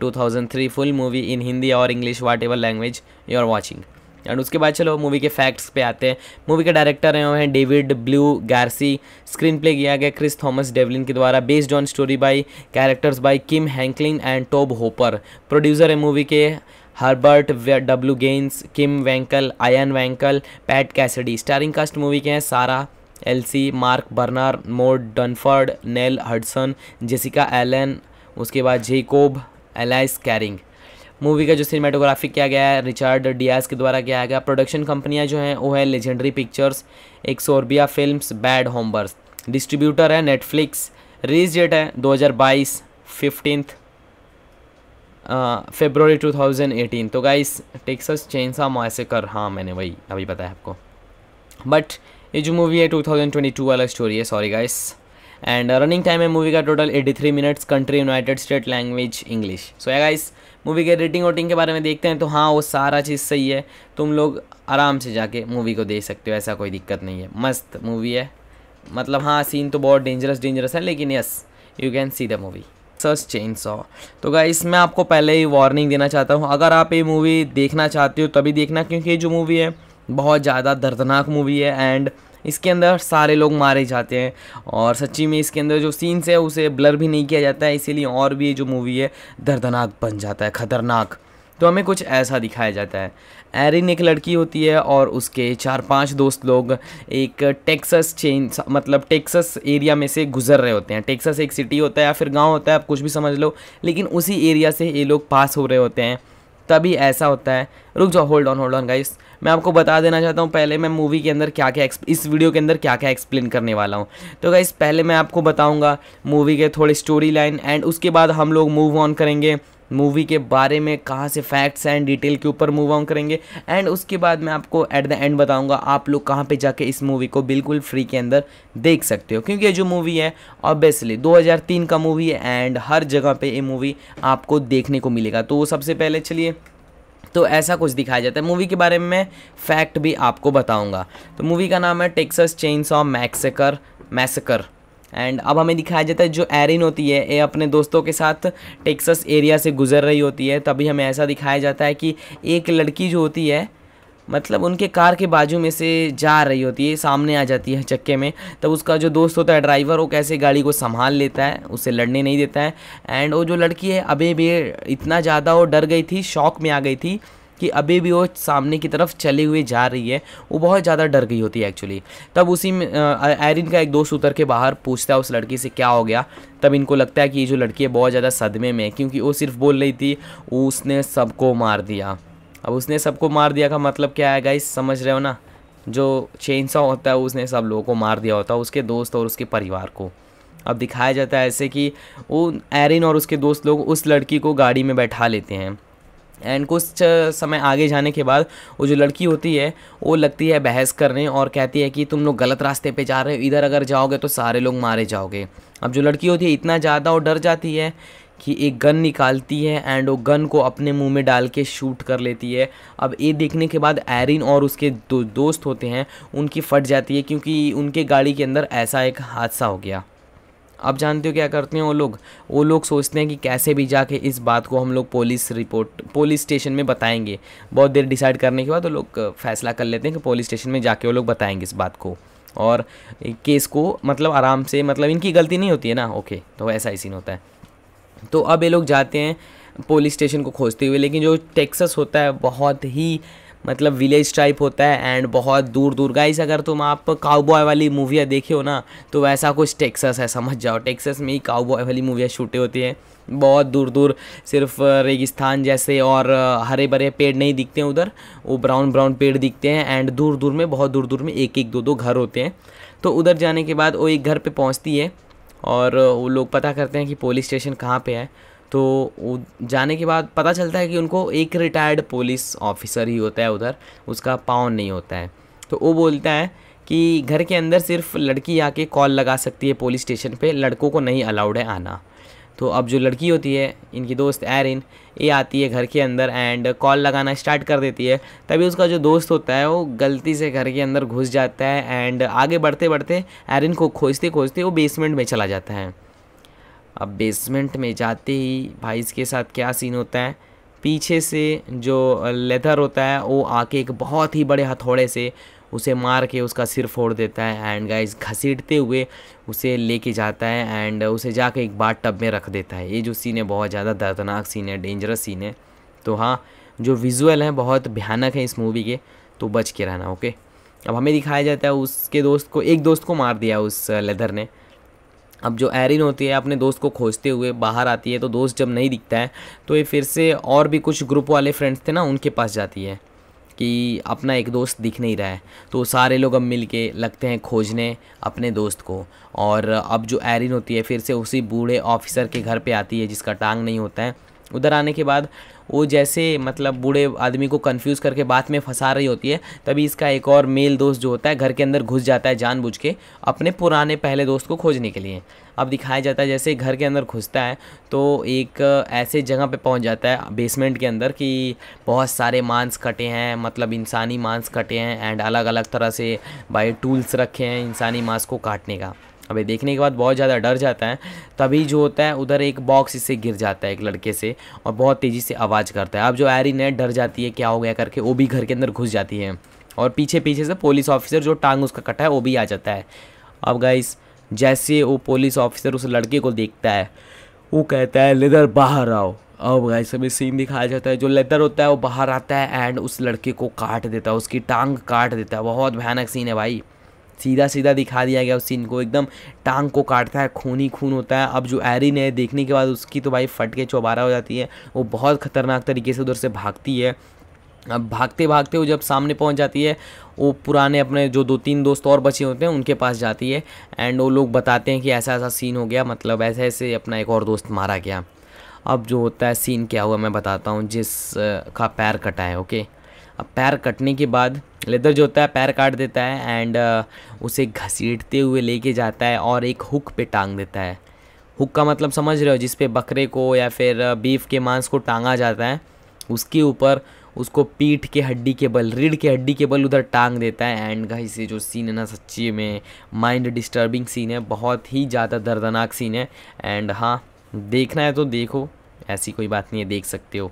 S1: three full movie in Hindi और English whatever language you are watching and उसके बाद चलो मूवी के फैक्ट्स पे आते हैं मूवी के डायरेक्टर हैं वो हैं David Blue Garcia screenplay किया गया क्रिस थॉमस डेवलिन के द्वारा based on story by characters by Kim Henkel and Tobe Hooper producer है मूवी के Herbert W Gains Kim Henkel Ian Henkel Pat Cassidy starring cast movie के हैं Sarah Elsie Mark Burnham Moe Dunford Nell Hudson Jessica Allain उसके बाद Jakob alias carrying movie का जो cinematography किया गया है रिचर्ड डियाज के द्वारा किया गया प्रोडक्शन कंपनियाँ जो हैं वो है legendary pictures Exurbia film Bad Hombres distributor है नेटफ्लिक्स रिलीज डेट है 2022 fifteenth February two thousand eighteen तो गाइस टेक्स चेंसा कर हाँ मैंने वही अभी बताया आपको बट ये जो मूवी है 2022 वाला स्टोरी है sorry guys and running time है मूवी का total 83 minutes country United State language English so या गाइस मूवी के रेटिंग वोटिंग के बारे में देखते हैं तो हाँ वो सारा चीज़ सही है तुम लोग आराम से जाके मूवी को देख सकते हो ऐसा कोई दिक्कत नहीं है मस्त मूवी है मतलब हाँ सीन तो बहुत डेंजरस डेंजरस है लेकिन yes you can see the movie search chainsaw तो गाइस इसमें आपको पहले ही वार्निंग देना चाहता हूँ अगर आप ये मूवी देखना चाहते हो तभी देखना क्योंकि ये जो मूवी है बहुत ज़्यादा दर्दनाक मूवी है एंड इसके अंदर सारे लोग मारे जाते हैं और सच्ची में इसके अंदर जो सीन्स है उसे ब्लर भी नहीं किया जाता है इसीलिए और भी जो मूवी है दर्दनाक बन जाता है ख़तरनाक तो हमें कुछ ऐसा दिखाया जाता है एरिन एक लड़की होती है और उसके चार पांच दोस्त लोग एक टेक्सस चेन मतलब टेक्सस एरिया में से गुजर रहे होते हैं टेक्सस एक सिटी होता है या फिर गांव होता है आप कुछ भी समझ लो लेकिन उसी एरिया से ये लोग पास हो रहे होते हैं तभी ऐसा होता है रुक जाओ hold on hold on guys मैं आपको बता देना चाहता हूँ पहले मैं मूवी के अंदर क्या क्या इस वीडियो के अंदर क्या क्या एक्सप्लेन करने वाला हूँ तो गाइस पहले मैं आपको बताऊँगा मूवी के थोड़े स्टोरी लाइन एंड उसके बाद हम लोग मूव ऑन करेंगे मूवी के बारे में कहाँ से फैक्ट्स एंड डिटेल के ऊपर मूव ऑन करेंगे एंड उसके बाद मैं आपको एट द एंड बताऊंगा आप लोग कहाँ पे जाके इस मूवी को बिल्कुल फ्री के अंदर देख सकते हो क्योंकि ये जो मूवी है ऑब्वियसली 2003 का मूवी है एंड हर जगह पे ये मूवी आपको देखने को मिलेगा तो सबसे पहले चलिए तो ऐसा कुछ दिखाया जाता है मूवी के बारे में फैक्ट भी आपको बताऊँगा तो मूवी का नाम है Texas chainsaw massacre massacre and अब हमें दिखाया जाता है जो एरिन होती है ये अपने दोस्तों के साथ टेक्सस एरिया से गुजर रही होती है तभी हमें ऐसा दिखाया जाता है कि एक लड़की जो होती है मतलब उनके कार के बाजू में से जा रही होती है सामने आ जाती है चक्के में तब उसका जो दोस्त होता है ड्राइवर वो कैसे गाड़ी को संभाल लेता है उसे लड़ने नहीं देता है एंड वो जो लड़की है अभी भी इतना ज़्यादा वो डर गई थी शौक में आ गई थी कि अभी भी वो सामने की तरफ चले हुए जा रही है वो बहुत ज़्यादा डर गई होती है एक्चुअली तब उसी में एरिन का एक दोस्त उतर के बाहर पूछता है उस लड़की से क्या हो गया तब इनको लगता है कि ये जो लड़की है बहुत ज़्यादा सदमे में है क्योंकि वो सिर्फ बोल रही थी उसने सबको मार दिया अब उसने सबको मार दिया का मतलब क्या है गाइस समझ रहे हो ना जो चेन सा होता है उसने सब लोगों को मार दिया होता है उसके दोस्त और उसके परिवार को अब दिखाया जाता है ऐसे कि वो एरिन और उसके दोस्त लोग उस लड़की को गाड़ी में बैठा लेते हैं एंड कुछ समय आगे जाने के बाद वो जो लड़की होती है वो लगती है बहस करने और कहती है कि तुम लोग गलत रास्ते पे जा रहे हो इधर अगर जाओगे तो सारे लोग मारे जाओगे अब जो लड़की होती है इतना ज़्यादा वो डर जाती है कि एक गन निकालती है एंड वो गन को अपने मुंह में डाल के शूट कर लेती है अब ये देखने के बाद एरिन और उसके दो दोस्त होते हैं उनकी फट जाती है क्योंकि उनके गाड़ी के अंदर ऐसा एक हादसा हो गया अब जानते हो क्या करते हैं वो लोग वो लोग सोचते हैं कि कैसे भी जाके इस बात को हम लोग पुलिस रिपोर्ट पुलिस स्टेशन में बताएंगे बहुत देर डिसाइड करने के बाद वो लोग फैसला कर लेते हैं कि पुलिस स्टेशन में जाके वो लोग बताएंगे इस बात को और केस को मतलब आराम से मतलब इनकी गलती नहीं होती है ना ओके तो ऐसा ही सीन होता है तो अब ये लोग जाते हैं पुलिस स्टेशन को खोजते हुए लेकिन जो टेक्सस होता है बहुत ही मतलब विलेज टाइप होता है एंड बहुत दूर दूर गाइस अगर तुम आप काउबॉय वाली मूवियाँ देखे हो ना तो वैसा कुछ टेक्सस है समझ जाओ टेक्सस में ही काउबॉय वाली मूवियाँ शूटें होती हैं बहुत दूर दूर सिर्फ रेगिस्तान जैसे और हरे भरे पेड़ नहीं दिखते हैं उधर वो ब्राउन ब्राउन पेड़ दिखते हैं एंड दूर दूर में बहुत दूर दूर में एक एक दो दो घर होते हैं तो उधर जाने के बाद वो एक घर पर पहुँचती है और वो लोग पता करते हैं कि पुलिस स्टेशन कहाँ पे है तो जाने के बाद पता चलता है कि उनको एक रिटायर्ड पुलिस ऑफिसर ही होता है उधर उसका पाँव नहीं होता है तो वो बोलता है कि घर के अंदर सिर्फ लड़की आके कॉल लगा सकती है पुलिस स्टेशन पे लड़कों को नहीं अलाउड है आना तो अब जो लड़की होती है इनकी दोस्त एरिन ये आती है घर के अंदर एंड कॉल लगाना स्टार्ट कर देती है तभी उसका जो दोस्त होता है वो गलती से घर के अंदर घुस जाता है एंड आगे बढ़ते बढ़ते एरिन को खोजते खोजते वो बेसमेंट में चला जाता है अब बेसमेंट में जाते ही भाई इसके साथ क्या सीन होता है पीछे से जो लेदर होता है वो आके एक बहुत ही बड़े हथौड़े से उसे मार के उसका सिर फोड़ देता है एंड गाइस घसीटते हुए उसे लेके जाता है एंड उसे जाके एक बार टब में रख देता है ये जो सीन है बहुत ज़्यादा दर्दनाक सीन है डेंजरस सीन है तो हाँ जो विजुअल हैं बहुत भयानक है इस मूवी के तो बच के रहना ओके अब हमें दिखाया जाता है उसके दोस्त को एक दोस्त को मार दिया उस लेदर ने अब जो एरिन होती है अपने दोस्त को खोजते हुए बाहर आती है तो दोस्त जब नहीं दिखता है तो ये फिर से और भी कुछ ग्रुप वाले फ्रेंड्स थे ना उनके पास जाती है कि अपना एक दोस्त दिख नहीं रहा है तो सारे लोग अब मिल के लगते हैं खोजने अपने दोस्त को और अब जो एरिन होती है फिर से उसी बूढ़े ऑफिसर के घर पे आती है जिसका टांग नहीं होता है उधर आने के बाद वो जैसे मतलब बूढ़े आदमी को कन्फ्यूज़ करके बात में फंसा रही होती है तभी इसका एक और मेल दोस्त जो होता है घर के अंदर घुस जाता है जानबूझ के अपने पुराने पहले दोस्त को खोजने के लिए अब दिखाया जाता है जैसे घर के अंदर घुसता है तो एक ऐसे जगह पे पहुंच जाता है बेसमेंट के अंदर कि बहुत सारे मांस कटे हैं मतलब इंसानी मांस कटे हैं एंड अलग अलग तरह से बाई टूल्स रखे हैं इंसानी मांस को काटने का अभी देखने के बाद बहुत ज़्यादा डर जाता है तभी जो होता है उधर एक बॉक्स इससे गिर जाता है एक लड़के से और बहुत तेज़ी से आवाज़ करता है अब जो एरिन है डर जाती है क्या हो गया करके वो भी घर के अंदर घुस जाती है और पीछे पीछे से पुलिस ऑफिसर जो टांग उसका कटा है वो भी आ जाता है अब गाइस जैसे वो पुलिस ऑफिसर उस लड़के को देखता है वो कहता है लेदर बाहर आओ अब गाइस हमें सीन दिखाया जाता है जो लेदर होता है वो बाहर आता है एंड उस लड़के को काट देता है उसकी टांग काट देता है बहुत भयानक सीन है भाई सीधा सीधा दिखा दिया गया उस सीन को एकदम टांग को काटता है खून ही खून होता है अब जो एरिन है देखने के बाद उसकी तो भाई फट के चौबारा हो जाती है वो बहुत ख़तरनाक तरीके से उधर से भागती है अब भागते भागते वो जब सामने पहुंच जाती है वो पुराने अपने जो दो तीन दोस्त और बचे होते हैं उनके पास जाती है एंड वो लोग बताते हैं कि ऐसा ऐसा सीन हो गया मतलब ऐसे ऐसे अपना एक और दोस्त मारा गया अब जो होता है सीन क्या हुआ मैं बताता हूँ जिस का पैर कटा है ओके अब पैर कटने के बाद लेदर जो होता है पैर काट देता है एंड uh, उसे घसीटते हुए लेके जाता है और एक हुक पे टांग देता है हुक का मतलब समझ रहे हो जिस पे बकरे को या फिर uh, बीफ के मांस को टांगा जाता है उसके ऊपर उसको पीठ के हड्डी के बल रीढ़ के हड्डी के बल उधर टांग देता है एंड गाइस से जो सीन है ना सच्ची में माइंड डिस्टर्बिंग सीन है बहुत ही ज़्यादा दर्दनाक सीन है एंड हाँ देखना है तो देखो ऐसी कोई बात नहीं है देख सकते हो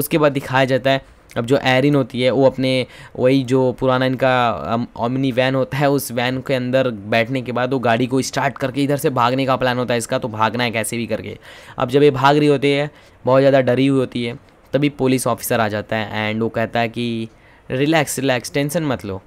S1: उसके बाद दिखाया जाता है अब जो एरिन होती है वो अपने वही जो पुराना इनका ओमनी वैन होता है उस वैन के अंदर बैठने के बाद वो गाड़ी को स्टार्ट करके इधर से भागने का प्लान होता है इसका तो भागना है कैसे भी करके अब जब ये भाग रही होती है बहुत ज़्यादा डरी हुई होती है तभी पुलिस ऑफिसर आ जाता है एंड वो कहता है कि रिलैक्स रिलैक्स टेंशन मत लो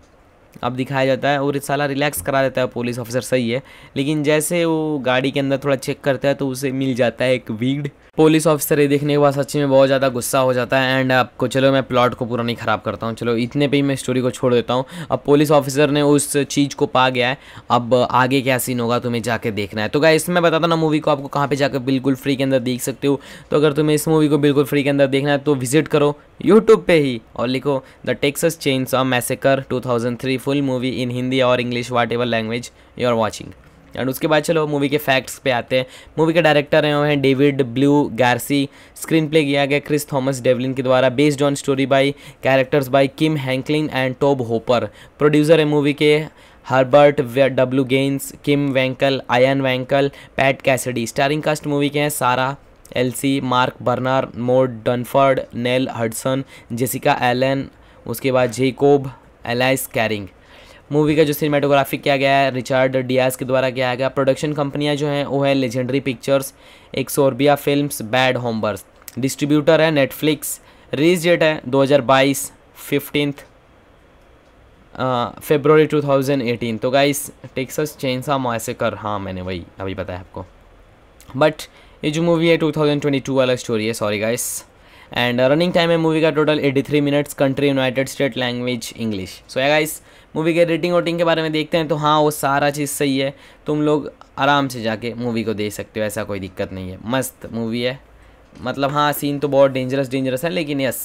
S1: अब दिखाया जाता है और इस साला रिलैक्स करा देता है पुलिस ऑफिसर सही है लेकिन जैसे वो गाड़ी के अंदर थोड़ा चेक करता है तो उसे मिल जाता है एक वीड पुलिस ऑफिसर ये देखने के बाद सच्ची में बहुत ज़्यादा गुस्सा हो जाता है एंड आपको चलो मैं प्लॉट को पूरा नहीं ख़राब करता हूँ चलो इतने पे ही मैं स्टोरी को छोड़ देता हूँ अब पुलिस ऑफिसर ने उस चीज़ को पा गया है अब आगे क्या सीन होगा तुम्हें जाके देखना है तो क्या मैं बताता ना मूवी को आपको कहाँ पर जाकर बिल्कुल फ्री के अंदर देख सकते हो तो अगर तुम्हें इस मूवी को बिल्कुल फ्री के अंदर देखना है तो विजिट करो यूट्यूब पे ही और लिखो the Texas change of massacre 2003 full movie in Hindi और English whatever language you are watching and उसके बाद चलो मूवी के फैक्ट्स पे आते हैं मूवी के डायरेक्टर हैं वो हैं David Blue Garcia screenplay किया गया क्रिस थॉमस डेवलिन के द्वारा based on story by characters by Kim Henkel and Tobe Hooper producer है मूवी के Herbert W Gains Kim Henkel Ian Henkel Pat Cassidy starring cast movie के हैं Sarah Elsie Mark Burnham Moe Dunford Nell Hudson Jessica Allain उसके बाद Jakob alias carrying movie का जो cinematography किया गया है रिचर्ड डियास के द्वारा किया गया प्रोडक्शन कंपनियां जो हैं वो है legendary pictures Exurbia film Bad Hombres distributor है नेटफ्लिक्स रिलीज डेट है 2022 फिफ्टींथ फेब्रवरी 2018 तो गाइस टेक्सस चेंसा मैसेकर हाँ मैंने वही अभी बताया आपको बट ये जो मूवी है 2022 वाला स्टोरी है sorry guys and running time है मूवी का total 83 minutes country United State language English so है गाइस मूवी के रेटिंग वोटिंग के बारे में देखते हैं तो हाँ वो सारा चीज़ सही है तुम लोग आराम से जाके मूवी को देख सकते हो ऐसा कोई दिक्कत नहीं है मस्त मूवी है मतलब हाँ सीन तो बहुत डेंजरस डेंजरस है लेकिन yes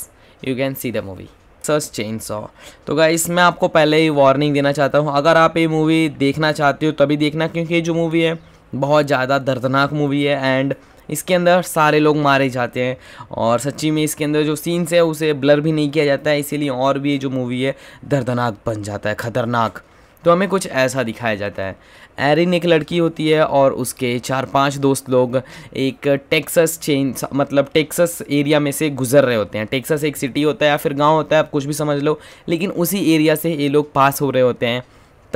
S1: you can see the movie search chainsaw तो गाइस मैं आपको पहले ही वार्निंग देना चाहता हूँ अगर आप ये मूवी देखना चाहते हो तभी देखना क्योंकि ये जो मूवी है बहुत ज़्यादा दर्दनाक मूवी है एंड इसके अंदर सारे लोग मारे जाते हैं और सच्ची में इसके अंदर जो सीन्स है उसे ब्लर भी नहीं किया जाता है इसीलिए और भी जो मूवी है दर्दनाक बन जाता है ख़तरनाक तो हमें कुछ ऐसा दिखाया जाता है एरिन एक लड़की होती है और उसके चार पांच दोस्त लोग एक टेक्सस चेन मतलब टेक्सस एरिया में से गुजर रहे होते हैं टेक्सस एक सिटी होता है या फिर गांव होता है आप कुछ भी समझ लो लेकिन उसी एरिया से ये लोग पास हो रहे होते हैं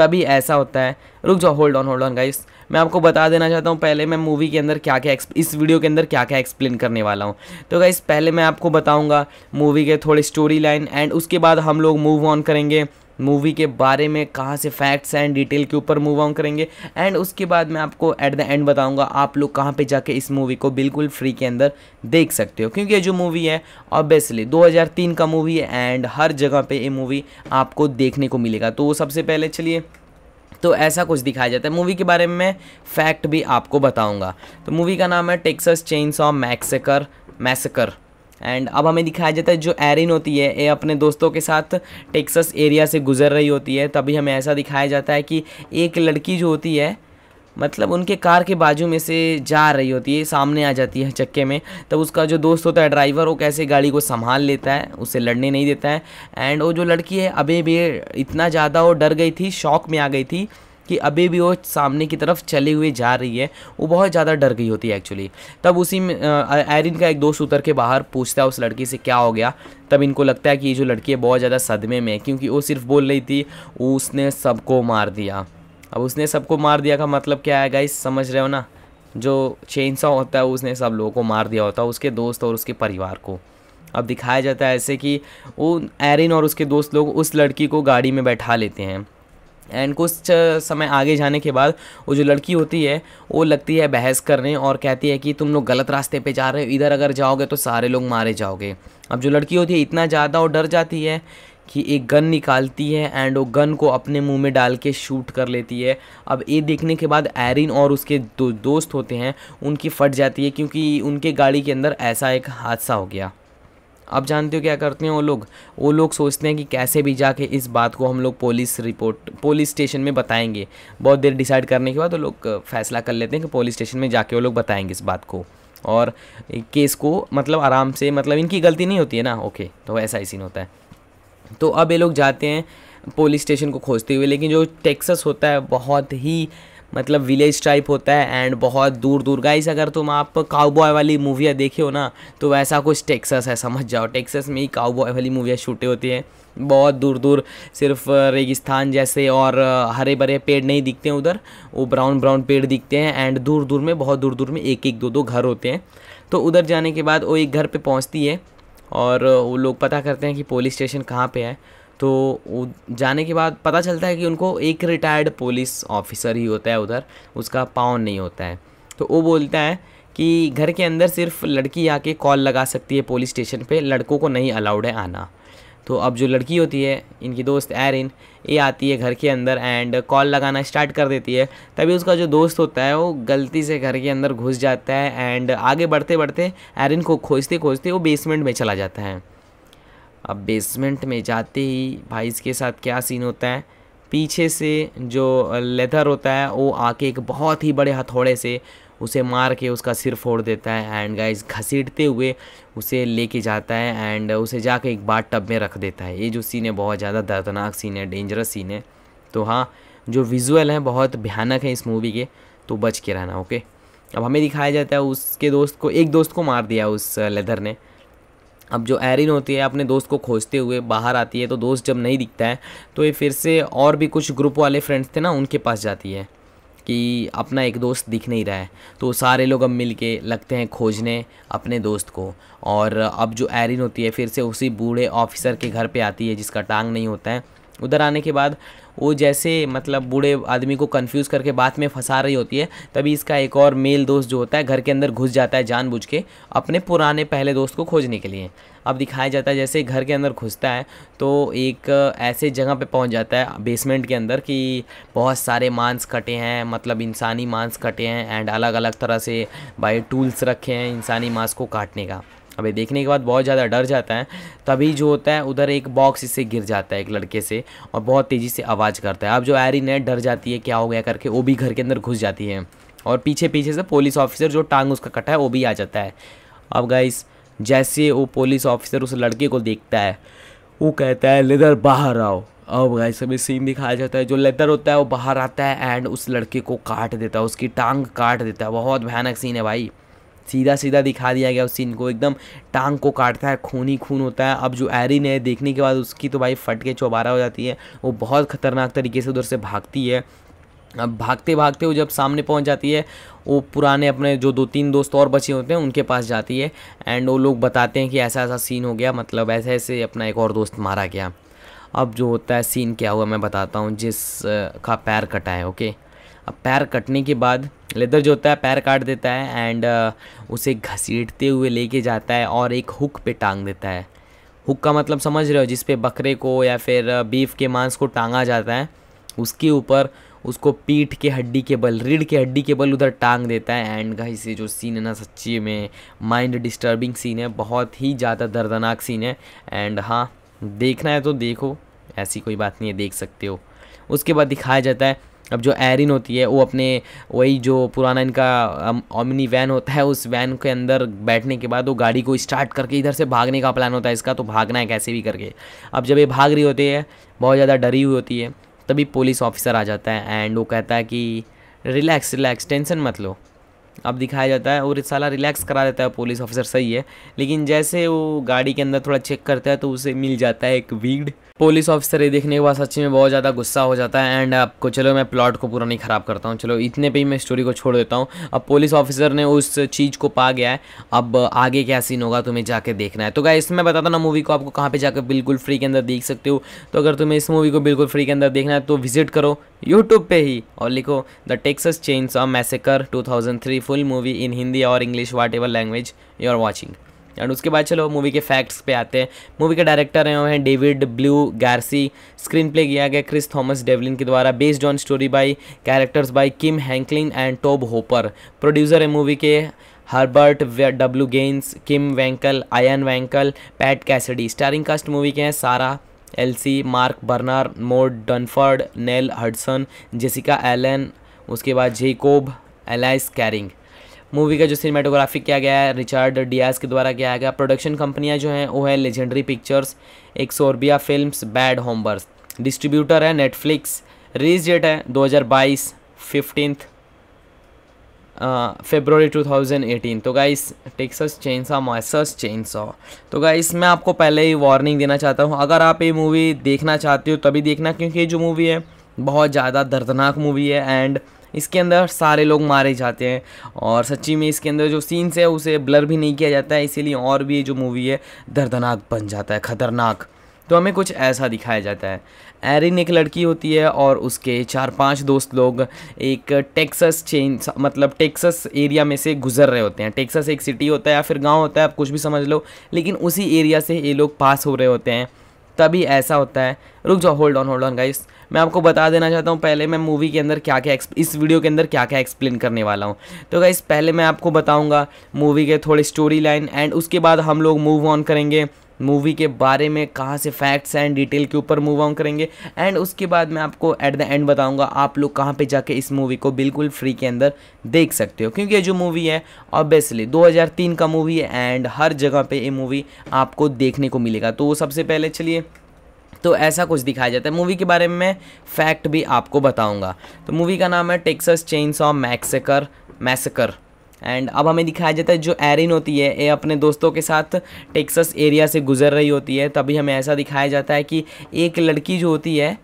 S1: तभी ऐसा होता है रुक जाओ hold on hold on guys मैं आपको बता देना चाहता हूँ पहले मैं मूवी के अंदर क्या क्या इस वीडियो के अंदर क्या क्या एक्सप्लेन करने वाला हूँ तो गाइस पहले मैं आपको बताऊँगा मूवी के थोड़े स्टोरी लाइन एंड उसके बाद हम लोग मूव ऑन करेंगे मूवी के बारे में कहाँ से फैक्ट्स एंड डिटेल के ऊपर मूव ऑन करेंगे एंड उसके बाद मैं आपको एट द एंड बताऊँगा आप लोग कहाँ पर जाके इस मूवी को बिल्कुल फ्री के अंदर देख सकते हो क्योंकि ये जो मूवी है ऑब्वियसली 2003 का मूवी है एंड हर जगह पे ये मूवी आपको देखने को मिलेगा तो सबसे पहले चलिए तो ऐसा कुछ दिखाया जाता है मूवी के बारे में फैक्ट भी आपको बताऊँगा तो मूवी का नाम है Texas chains of massacre massacre and अब हमें दिखाया जाता है जो एरिन होती है ये अपने दोस्तों के साथ टेक्सस एरिया से गुजर रही होती है तभी हमें ऐसा दिखाया जाता है कि एक लड़की जो होती है मतलब उनके कार के बाजू में से जा रही होती है सामने आ जाती है चक्के में तब उसका जो दोस्त होता है ड्राइवर वो कैसे गाड़ी को संभाल लेता है उसे लड़ने नहीं देता है एंड वो जो लड़की है अभी भी इतना ज़्यादा वो डर गई थी शौक में आ गई थी कि अभी भी वो सामने की तरफ चले हुए जा रही है वो बहुत ज़्यादा डर गई होती है एक्चुअली तब उसी में एरिन का एक दोस्त उतर के बाहर पूछता है उस लड़की से क्या हो गया तब इनको लगता है कि ये जो लड़की है बहुत ज़्यादा सदमे में है क्योंकि वो सिर्फ बोल रही थी उसने सबको मार दिया अब उसने सबको मार दिया का मतलब क्या है गाइस समझ रहे हो ना जो चेनसा होता है उसने सब लोगों को मार दिया होता है उसके दोस्त और उसके परिवार को अब दिखाया जाता है ऐसे कि वो एरिन और उसके दोस्त लोग उस लड़की को गाड़ी में बैठा लेते हैं एंड कुछ समय आगे जाने के बाद वो जो लड़की होती है वो लगती है बहस करने और कहती है कि तुम लोग गलत रास्ते पे जा रहे हो इधर अगर जाओगे तो सारे लोग मारे जाओगे अब जो लड़की होती है इतना ज़्यादा वो डर जाती है कि एक गन निकालती है एंड वो गन को अपने मुंह में डाल के शूट कर लेती है अब ये देखने के बाद एरिन और उसके दो दोस्त होते हैं उनकी फट जाती है क्योंकि उनके गाड़ी के अंदर ऐसा एक हादसा हो गया अब जानते हो क्या करते हैं वो लोग वो लोग सोचते हैं कि कैसे भी जाके इस बात को हम लोग पुलिस रिपोर्ट पुलिस स्टेशन में बताएंगे बहुत देर डिसाइड करने के बाद वो लोग फैसला कर लेते हैं कि पुलिस स्टेशन में जाके वो लोग बताएंगे इस बात को और केस को मतलब आराम से मतलब इनकी गलती नहीं होती है ना ओके तो ऐसा ही सीन होता है तो अब ये लोग जाते हैं पुलिस स्टेशन को खोजते हुए लेकिन जो टेक्सस होता है बहुत ही मतलब विलेज टाइप होता है एंड बहुत दूर दूर गाइस अगर तुम आप काउबॉय वाली मूवियाँ देखे हो ना तो वैसा कुछ टेक्सस है समझ जाओ टेक्सस में ही काउबॉय वाली मूवियाँ शूटें होती हैं बहुत दूर दूर सिर्फ रेगिस्तान जैसे और हरे भरे पेड़ नहीं दिखते हैं उधर वो ब्राउन ब्राउन पेड़ दिखते हैं एंड दूर दूर में बहुत दूर दूर में एक एक दो दो घर होते हैं तो उधर जाने के बाद वो एक घर पर पहुँचती है और वो लोग पता करते हैं कि पुलिस स्टेशन कहाँ पर है तो जाने के बाद पता चलता है कि उनको एक रिटायर्ड पुलिस ऑफिसर ही होता है उधर उसका पाउन नहीं होता है तो वो बोलता है कि घर के अंदर सिर्फ लड़की आके कॉल लगा सकती है पुलिस स्टेशन पे लड़कों को नहीं अलाउड है आना तो अब जो लड़की होती है इनकी दोस्त एरिन ये आती है घर के अंदर एंड कॉल लगाना स्टार्ट कर देती है तभी उसका जो दोस्त होता है वो गलती से घर के अंदर घुस जाता है एंड आगे बढ़ते बढ़ते एरिन को खोजते खोजते वो बेसमेंट में चला जाता है अब बेसमेंट में जाते ही भाई इसके साथ क्या सीन होता है पीछे से जो लेदर होता है वो आके एक बहुत ही बड़े हथौड़े से उसे मार के उसका सिर फोड़ देता है एंड गाइस घसीटते हुए उसे लेके जाता है एंड उसे जाके एक बार टब में रख देता है ये जो सीन है बहुत ज़्यादा दर्दनाक सीन है डेंजरस सीन है तो हाँ जो विजुअल हैं बहुत भयानक हैं इस मूवी के तो बच के रहना ओके अब हमें दिखाया जाता है उसके दोस्त को एक दोस्त को मार दिया उस लेदर ने अब जो एरिन होती है अपने दोस्त को खोजते हुए बाहर आती है तो दोस्त जब नहीं दिखता है तो ये फिर से और भी कुछ ग्रुप वाले फ्रेंड्स थे ना उनके पास जाती है कि अपना एक दोस्त दिख नहीं रहा है तो सारे लोग अब मिल के लगते हैं खोजने अपने दोस्त को और अब जो एरिन होती है फिर से उसी बूढ़े ऑफिसर के घर पे आती है जिसका टांग नहीं होता है उधर आने के बाद वो जैसे मतलब बूढ़े आदमी को कंफ्यूज करके बात में फंसा रही होती है तभी इसका एक और मेल दोस्त जो होता है घर के अंदर घुस जाता है जानबूझ के अपने पुराने पहले दोस्त को खोजने के लिए अब दिखाया जाता है जैसे घर के अंदर घुसता है तो एक ऐसे जगह पे पहुंच जाता है बेसमेंट के अंदर कि बहुत सारे मांस कटे हैं मतलब इंसानी मांस कटे हैं एंड अलग अलग तरह से बाई टूल्स रखे हैं इंसानी मांस को काटने का अभी देखने के बाद बहुत ज़्यादा डर जाता है तभी जो होता है उधर एक बॉक्स इससे गिर जाता है एक लड़के से और बहुत तेज़ी से आवाज़ करता है अब जो एरिन है डर जाती है क्या हो गया करके वो भी घर के अंदर घुस जाती है और पीछे पीछे से पुलिस ऑफिसर जो टांग उसका कटा है वो भी आ जाता है अब गाइस जैसे वो पुलिस ऑफिसर उस लड़के को देखता है वो कहता है लेदर बाहर आओ अब गाइस हमें सीन दिखाया जाता है जो लेदर होता है वो बाहर आता है एंड उस लड़के को काट देता है उसकी टांग काट देता है बहुत भयानक सीन है भाई सीधा सीधा दिखा दिया गया उस सीन को एकदम टांग को काटता है खून ही खून होता है अब जो एरिन है देखने के बाद उसकी तो भाई फट के चौबारा हो जाती है वो बहुत ख़तरनाक तरीके से उधर से भागती है अब भागते भागते वो जब सामने पहुंच जाती है वो पुराने अपने जो दो तीन दोस्त और बचे होते हैं उनके पास जाती है एंड वो लोग बताते हैं कि ऐसा ऐसा सीन हो गया मतलब ऐसे ऐसे अपना एक और दोस्त मारा गया अब जो होता है सीन क्या हुआ मैं बताता हूँ जिस का पैर कटा है ओके अब पैर कटने के बाद लेदर जो होता है पैर काट देता है एंड उसे घसीटते हुए लेके जाता है और एक हुक पे टांग देता है हुक का मतलब समझ रहे हो जिस पे बकरे को या फिर बीफ के मांस को टांगा जाता है उसके ऊपर उसको पीठ के हड्डी के बल रीढ़ के हड्डी के बल उधर टांग देता है एंड गाइस ये जो सीन है ना सच्ची में माइंड डिस्टर्बिंग सीन है बहुत ही ज़्यादा दर्दनाक सीन है एंड हाँ देखना है तो देखो ऐसी कोई बात नहीं है देख सकते हो उसके बाद दिखाया जाता है अब जो एरिन होती है वो अपने वही जो पुराना इनका ओमिनी वैन होता है उस वैन के अंदर बैठने के बाद वो गाड़ी को स्टार्ट करके इधर से भागने का प्लान होता है इसका तो भागना है कैसे भी करके अब जब ये भाग रही होती है बहुत ज़्यादा डरी हुई होती है तभी पुलिस ऑफिसर आ जाता है एंड वो कहता है कि रिलैक्स रिलैक्स टेंशन मत लो अब दिखाया जाता है और साला रिलैक्स करा देता है पुलिस ऑफिसर सही है लेकिन जैसे वो गाड़ी के अंदर थोड़ा चेक करता है तो उसे मिल जाता है एक वीड पुलिस ऑफिसर ये देखने के बाद सच्ची में बहुत ज़्यादा गुस्सा हो जाता है एंड आपको चलो मैं प्लॉट को पूरा नहीं ख़राब करता हूँ चलो इतने पे ही मैं स्टोरी को छोड़ देता हूँ अब पुलिस ऑफिसर ने उस चीज़ को पा गया है अब आगे क्या सीन होगा तुम्हें जाके देखना है तो क्या इसमें बताता ना मूवी को आपको कहाँ पर जाकर बिल्कुल फ्री के अंदर देख सकते हो तो अगर तुम्हें इस मूवी को बिल्कुल फ्री के अंदर देखना है तो विजिट करो यूट्यूब पर ही और लिखो the Texas change of massacre two full movie in Hindi और English whatever language you are watching and उसके बाद चलो मूवी के फैक्ट्स पे आते हैं मूवी के डायरेक्टर हैं वो हैं David Blue Garcia screenplay किया गया क्रिस थॉमस डेवलिन के द्वारा based on story by characters by Kim Henkel and Tobe Hooper producer है मूवी के Herbert W Gains Kim Henkel Ian Henkel Pat Cassidy starring cast movie के हैं Sarah Elsie Mark Burnham Moe Dunford Nell Hudson Jessica Allain उसके बाद Jakob alias carrying movie का जो cinematography किया गया है रिचर्ड डियाज के द्वारा किया गया प्रोडक्शन कंपनियाँ जो हैं वो है legendary pictures Exurbia film Bad Hombres distributor है नेटफ्लिक्स रिलीज डेट है 2022 15th फेब्रवरी थाउजेंड एटीन तो guys Texas chainsaw massacre chainsaw तो गाइस मैं आपको पहले ही वार्निंग देना चाहता हूँ अगर आप ये मूवी देखना चाहते हो तभी देखना क्योंकि ये जो मूवी है बहुत ज़्यादा दर्दनाक मूवी है एंड इसके अंदर सारे लोग मारे जाते हैं और सच्ची में इसके अंदर जो सीन्स है उसे ब्लर भी नहीं किया जाता है इसीलिए और भी जो मूवी है दर्दनाक बन जाता है ख़तरनाक तो हमें कुछ ऐसा दिखाया जाता है एरिन एक लड़की होती है और उसके चार पांच दोस्त लोग एक टेक्सस चेन मतलब टेक्सस एरिया में से गुजर रहे होते हैं टेक्सस एक सिटी होता है या फिर गांव होता है आप कुछ भी समझ लो लेकिन उसी एरिया से ये लोग पास हो रहे होते हैं तभी ऐसा होता है रुक जाओ hold on hold on guys मैं आपको बता देना चाहता हूँ पहले मैं मूवी के अंदर क्या क्या इस वीडियो के अंदर क्या क्या एक्सप्लेन करने वाला हूँ तो गाइस पहले मैं आपको बताऊँगा मूवी के थोड़े स्टोरी लाइन एंड उसके बाद हम लोग मूव ऑन करेंगे मूवी के बारे में कहाँ से फैक्ट्स एंड डिटेल के ऊपर मूव ऑन करेंगे एंड उसके बाद मैं आपको एट द एंड बताऊँगा आप लोग कहाँ पर जाके इस मूवी को बिल्कुल फ्री के अंदर देख सकते हो क्योंकि ये जो मूवी है ऑब्वियसली 2003 का मूवी है एंड हर जगह पे ये मूवी आपको देखने को मिलेगा तो सबसे पहले चलिए तो ऐसा कुछ दिखाया जाता है मूवी के बारे में फैक्ट भी आपको बताऊँगा तो मूवी का नाम है Texas chains of massacre massacre and अब हमें दिखाया जाता है जो एरिन होती है ये अपने दोस्तों के साथ टेक्सस एरिया से गुजर रही होती है तभी हमें ऐसा दिखाया जाता है कि एक लड़की जो होती है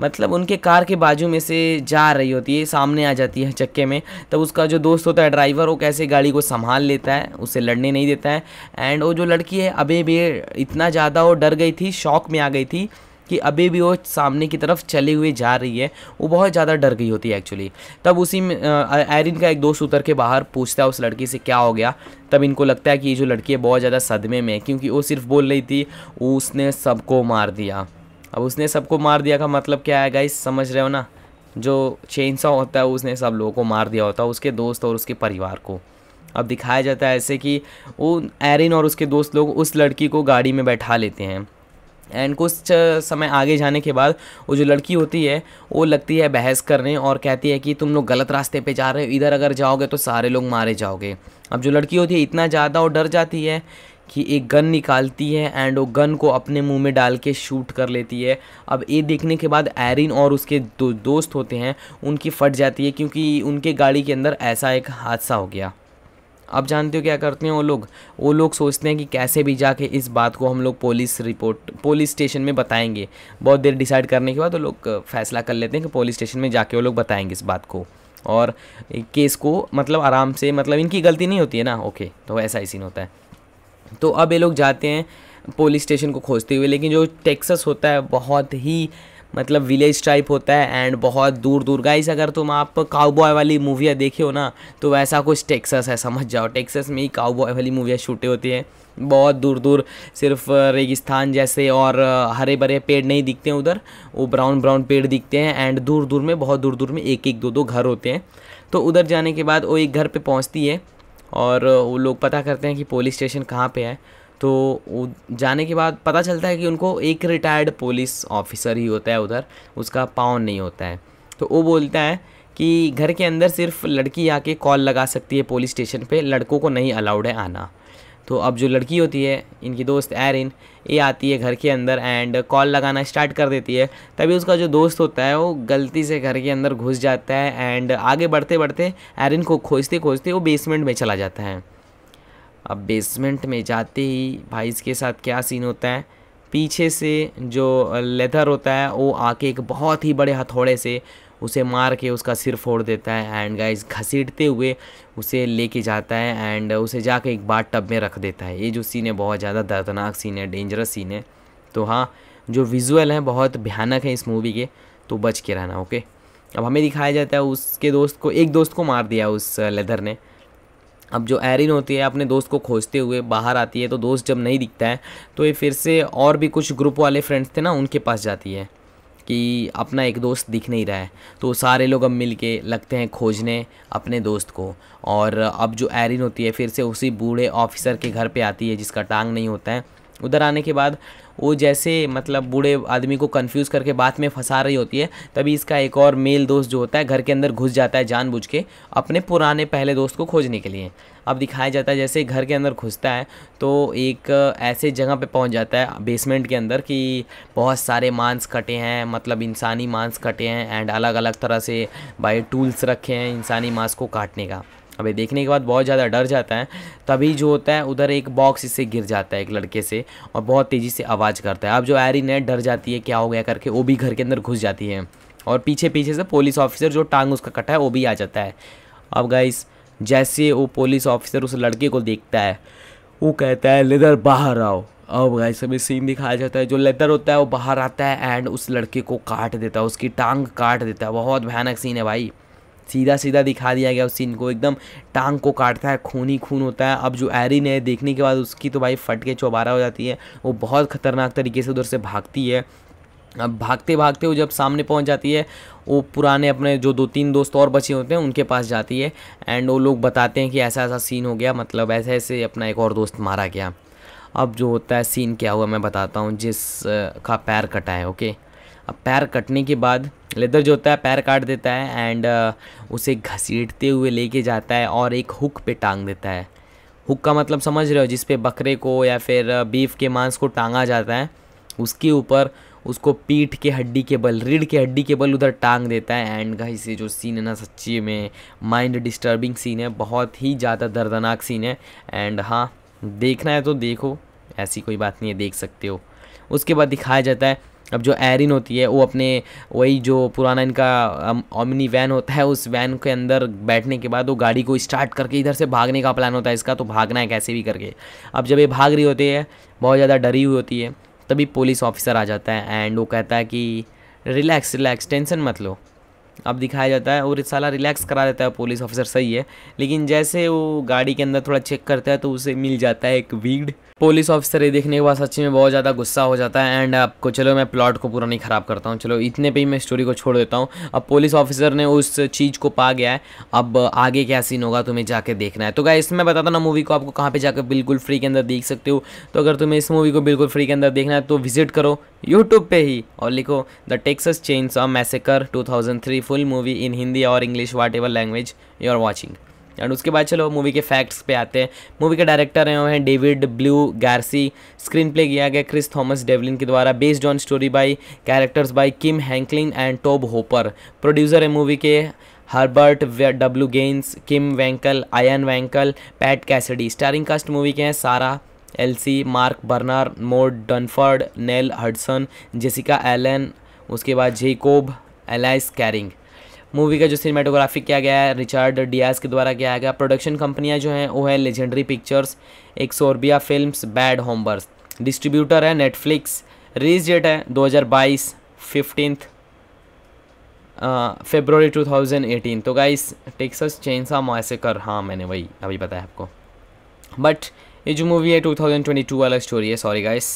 S1: मतलब उनके कार के बाजू में से जा रही होती है सामने आ जाती है चक्के में तब उसका जो दोस्त होता है ड्राइवर वो कैसे गाड़ी को संभाल लेता है उसे लड़ने नहीं देता है एंड वो जो लड़की है अभी भी इतना ज़्यादा वो डर गई थी शौक में आ गई थी कि अभी भी वो सामने की तरफ चले हुए जा रही है वो बहुत ज़्यादा डर गई होती है एक्चुअली तब उसी में एरिन का एक दोस्त उतर के बाहर पूछता है उस लड़की से क्या हो गया तब इनको लगता है कि ये जो लड़की है बहुत ज़्यादा सदमे में है क्योंकि वो सिर्फ बोल रही थी उसने सबको मार दिया अब उसने सबको मार दिया का मतलब क्या है गाइस समझ रहे हो ना जो चेनसा होता है उसने सब लोगों को मार दिया होता है उसके दोस्त और उसके परिवार को अब दिखाया जाता है ऐसे कि वो एरिन और उसके दोस्त लोग उस लड़की को गाड़ी में बैठा लेते हैं एंड कुछ समय आगे जाने के बाद वो जो लड़की होती है वो लगती है बहस करने और कहती है कि तुम लोग गलत रास्ते पे जा रहे हो इधर अगर जाओगे तो सारे लोग मारे जाओगे अब जो लड़की होती है इतना ज़्यादा वो डर जाती है कि एक गन निकालती है एंड वो गन को अपने मुंह में डाल के शूट कर लेती है अब ये देखने के बाद एरिन और उसके दो दोस्त होते हैं उनकी फट जाती है क्योंकि उनके गाड़ी के अंदर ऐसा एक हादसा हो गया अब जानते हो क्या करते हैं वो लोग वो लोग सोचते हैं कि कैसे भी जाके इस बात को हम लोग पुलिस रिपोर्ट पुलिस स्टेशन में बताएंगे बहुत देर डिसाइड करने के बाद वो लोग फैसला कर लेते हैं कि पुलिस स्टेशन में जाके वो लोग बताएंगे इस बात को और केस को मतलब आराम से मतलब इनकी गलती नहीं होती है ना ओके तो ऐसा ही सीन होता है तो अब ये लोग जाते हैं पुलिस स्टेशन को खोजते हुए लेकिन जो टेक्सस होता है बहुत ही मतलब विलेज टाइप होता है एंड बहुत दूर दूर गाइस अगर तुम आप काउबॉय वाली मूवियाँ देखे हो ना तो वैसा कुछ टेक्सस है समझ जाओ टेक्सस में ही काउबॉय वाली मूवियाँ शूटें होती हैं बहुत दूर दूर सिर्फ रेगिस्तान जैसे और हरे भरे पेड़ नहीं दिखते हैं उधर वो ब्राउन ब्राउन पेड़ दिखते हैं एंड दूर दूर में बहुत दूर दूर में एक एक दो दो घर होते हैं तो उधर जाने के बाद वो एक घर पर पहुँचती है और वो लोग पता करते हैं कि पुलिस स्टेशन कहाँ पर है तो जाने के बाद पता चलता है कि उनको एक रिटायर्ड पुलिस ऑफिसर ही होता है उधर उसका पाँव नहीं होता है तो वो बोलता है कि घर के अंदर सिर्फ लड़की आके कॉल लगा सकती है पुलिस स्टेशन पे लड़कों को नहीं अलाउड है आना तो अब जो लड़की होती है इनकी दोस्त एरिन ये आती है घर के अंदर एंड कॉल लगाना स्टार्ट कर देती है तभी उसका जो दोस्त होता है वो गलती से घर के अंदर घुस जाता है एंड आगे बढ़ते बढ़ते एरिन को खोजते खोजते वो बेसमेंट में चला जाता है अब बेसमेंट में जाते ही भाई इसके साथ क्या सीन होता है पीछे से जो लेदर होता है वो आके एक बहुत ही बड़े हथौड़े से उसे मार के उसका सिर फोड़ देता है एंड गाइस घसीटते हुए उसे लेके जाता है एंड उसे जाके एक बार टब में रख देता है ये जो सीन है बहुत ज़्यादा दर्दनाक सीन है डेंजरस सीन है तो हाँ जो विजुअल हैं बहुत भयानक हैं इस मूवी के तो बच के रहना ओके अब हमें दिखाया जाता है उसके दोस्त को एक दोस्त को मार दिया उस लेदर ने अब जो एरिन होती है अपने दोस्त को खोजते हुए बाहर आती है तो दोस्त जब नहीं दिखता है तो ये फिर से और भी कुछ ग्रुप वाले फ्रेंड्स थे ना उनके पास जाती है कि अपना एक दोस्त दिख नहीं रहा है तो सारे लोग अब मिल के लगते हैं खोजने अपने दोस्त को और अब जो एरिन होती है फिर से उसी बूढ़े ऑफिसर के घर पे आती है जिसका टांग नहीं होता है उधर आने के बाद वो जैसे मतलब बूढ़े आदमी को कंफ्यूज करके बात में फंसा रही होती है तभी इसका एक और मेल दोस्त जो होता है घर के अंदर घुस जाता है जानबूझ के अपने पुराने पहले दोस्त को खोजने के लिए अब दिखाया जाता है जैसे घर के अंदर घुसता है तो एक ऐसे जगह पे पहुंच जाता है बेसमेंट के अंदर कि बहुत सारे मांस कटे हैं मतलब इंसानी मांस कटे हैं एंड अलग अलग तरह से बाई टूल्स रखे हैं इंसानी मांस को काटने का अभी देखने के बाद बहुत ज़्यादा डर जाता है तभी जो होता है उधर एक बॉक्स इससे गिर जाता है एक लड़के से और बहुत तेज़ी से आवाज़ करता है अब जो एरिन है डर जाती है क्या हो गया करके वो भी घर के अंदर घुस जाती है और पीछे पीछे से पुलिस ऑफिसर जो टांग उसका कटा है वो भी आ जाता है अब गाइस जैसे वो पुलिस ऑफिसर उस लड़के को देखता है वो कहता है लेदर बाहर आओ अब गाइस हमें सीन दिखाया जाता है जो लेदर होता है वो बाहर आता है एंड उस लड़के को काट देता है उसकी टांग काट देता है बहुत भयानक सीन है भाई सीधा सीधा दिखा दिया गया उस सीन को एकदम टांग को काटता है खून ही खून होता है अब जो एरिन है देखने के बाद उसकी तो भाई फट के चौबारा हो जाती है वो बहुत ख़तरनाक तरीके से उधर से भागती है अब भागते भागते वो जब सामने पहुंच जाती है वो पुराने अपने जो दो तीन दोस्त और बचे होते हैं उनके पास जाती है एंड वो लोग बताते हैं कि ऐसा ऐसा सीन हो गया मतलब ऐसे ऐसे अपना एक और दोस्त मारा गया अब जो होता है सीन क्या हुआ मैं बताता हूँ जिस का पैर कटा है ओके अब पैर कटने के बाद लेदर जो होता है पैर काट देता है एंड उसे घसीटते हुए लेके जाता है और एक हुक पे टांग देता है हुक का मतलब समझ रहे हो जिस पे बकरे को या फिर बीफ के मांस को टांगा जाता है उसके ऊपर उसको पीठ के हड्डी के बल रीढ़ के हड्डी के बल उधर टांग देता है एंड गाइस ये जो सीन है ना सच्ची में माइंड डिस्टर्बिंग सीन है बहुत ही ज़्यादा दर्दनाक सीन है एंड हाँ देखना है तो देखो ऐसी कोई बात नहीं है देख सकते हो उसके बाद दिखाया जाता है अब जो एरिन होती है वो अपने वही जो पुराना इनका ओमनी वैन होता है उस वैन के अंदर बैठने के बाद वो गाड़ी को स्टार्ट करके इधर से भागने का प्लान होता है इसका तो भागना है कैसे भी करके अब जब ये भाग रही होती है बहुत ज़्यादा डरी हुई होती है तभी पुलिस ऑफिसर आ जाता है एंड वो कहता है कि रिलैक्स रिलैक्स टेंशन मत लो अब दिखाया जाता है और साला रिलैक्स करा देता है पुलिस ऑफिसर सही है लेकिन जैसे वो गाड़ी के अंदर थोड़ा चेक करता है तो उसे मिल जाता है एक वीड पुलिस ऑफिसर ये देखने के बाद सच्ची में बहुत ज़्यादा गुस्सा हो जाता है एंड आपको चलो मैं प्लॉट को पूरा नहीं ख़राब करता हूँ चलो इतने पे ही मैं स्टोरी को छोड़ देता हूँ अब पुलिस ऑफिसर ने उस चीज़ को पा गया है अब आगे क्या सीन होगा तुम्हें जाके देखना है तो क्या इसमें बताता ना मूवी को आपको कहाँ पर जाकर बिल्कुल फ्री के अंदर देख सकते हो तो अगर तुम्हें इस मूवी को बिल्कुल फ्री के अंदर देखना है तो विजिट करो यूट्यूब पर ही और लिखो the Texas change of massacre two full movie in Hindi और English whatever language you are watching and उसके बाद चलो मूवी के फैक्ट्स पे आते हैं मूवी के डायरेक्टर हैं वो हैं David Blue Garcia screenplay किया गया क्रिस थॉमस डेवलिन के द्वारा based on story by characters by Kim Henkel and Tobe Hooper producer है मूवी के Herbert W Gains Kim Henkel Ian Henkel Pat Cassidy starring cast movie के हैं Sarah Elsie Mark Burnham Moe Dunford Nell Hudson Jessica Allain उसके बाद Jakob alias carrying movie का जो cinematography किया गया है रिचर्ड डियाज के द्वारा किया गया प्रोडक्शन कंपनियां जो हैं वो है legendary pictures Exurbia film Bad Hombres distributor है नेटफ्लिक्स रिलीज डेट है 2022 फिफ्टींथ फेब्रवरी एटीन तो गाइस टेक्स चेंसा कर हाँ मैंने वही अभी बताया आपको बट ये जो मूवी है 2022 वाला स्टोरी है sorry guys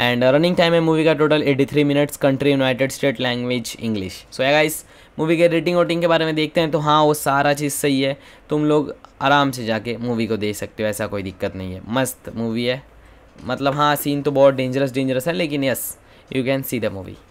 S1: and running time है मूवी का total 83 minutes country United State language English so या गाइस मूवी के रेटिंग वोटिंग के बारे में देखते हैं तो हाँ वो सारा चीज़ सही है तुम लोग आराम से जाके मूवी को देख सकते हो ऐसा कोई दिक्कत नहीं है मस्त मूवी है मतलब हाँ सीन तो बहुत डेंजरस डेंजरस है लेकिन yes you can see the movie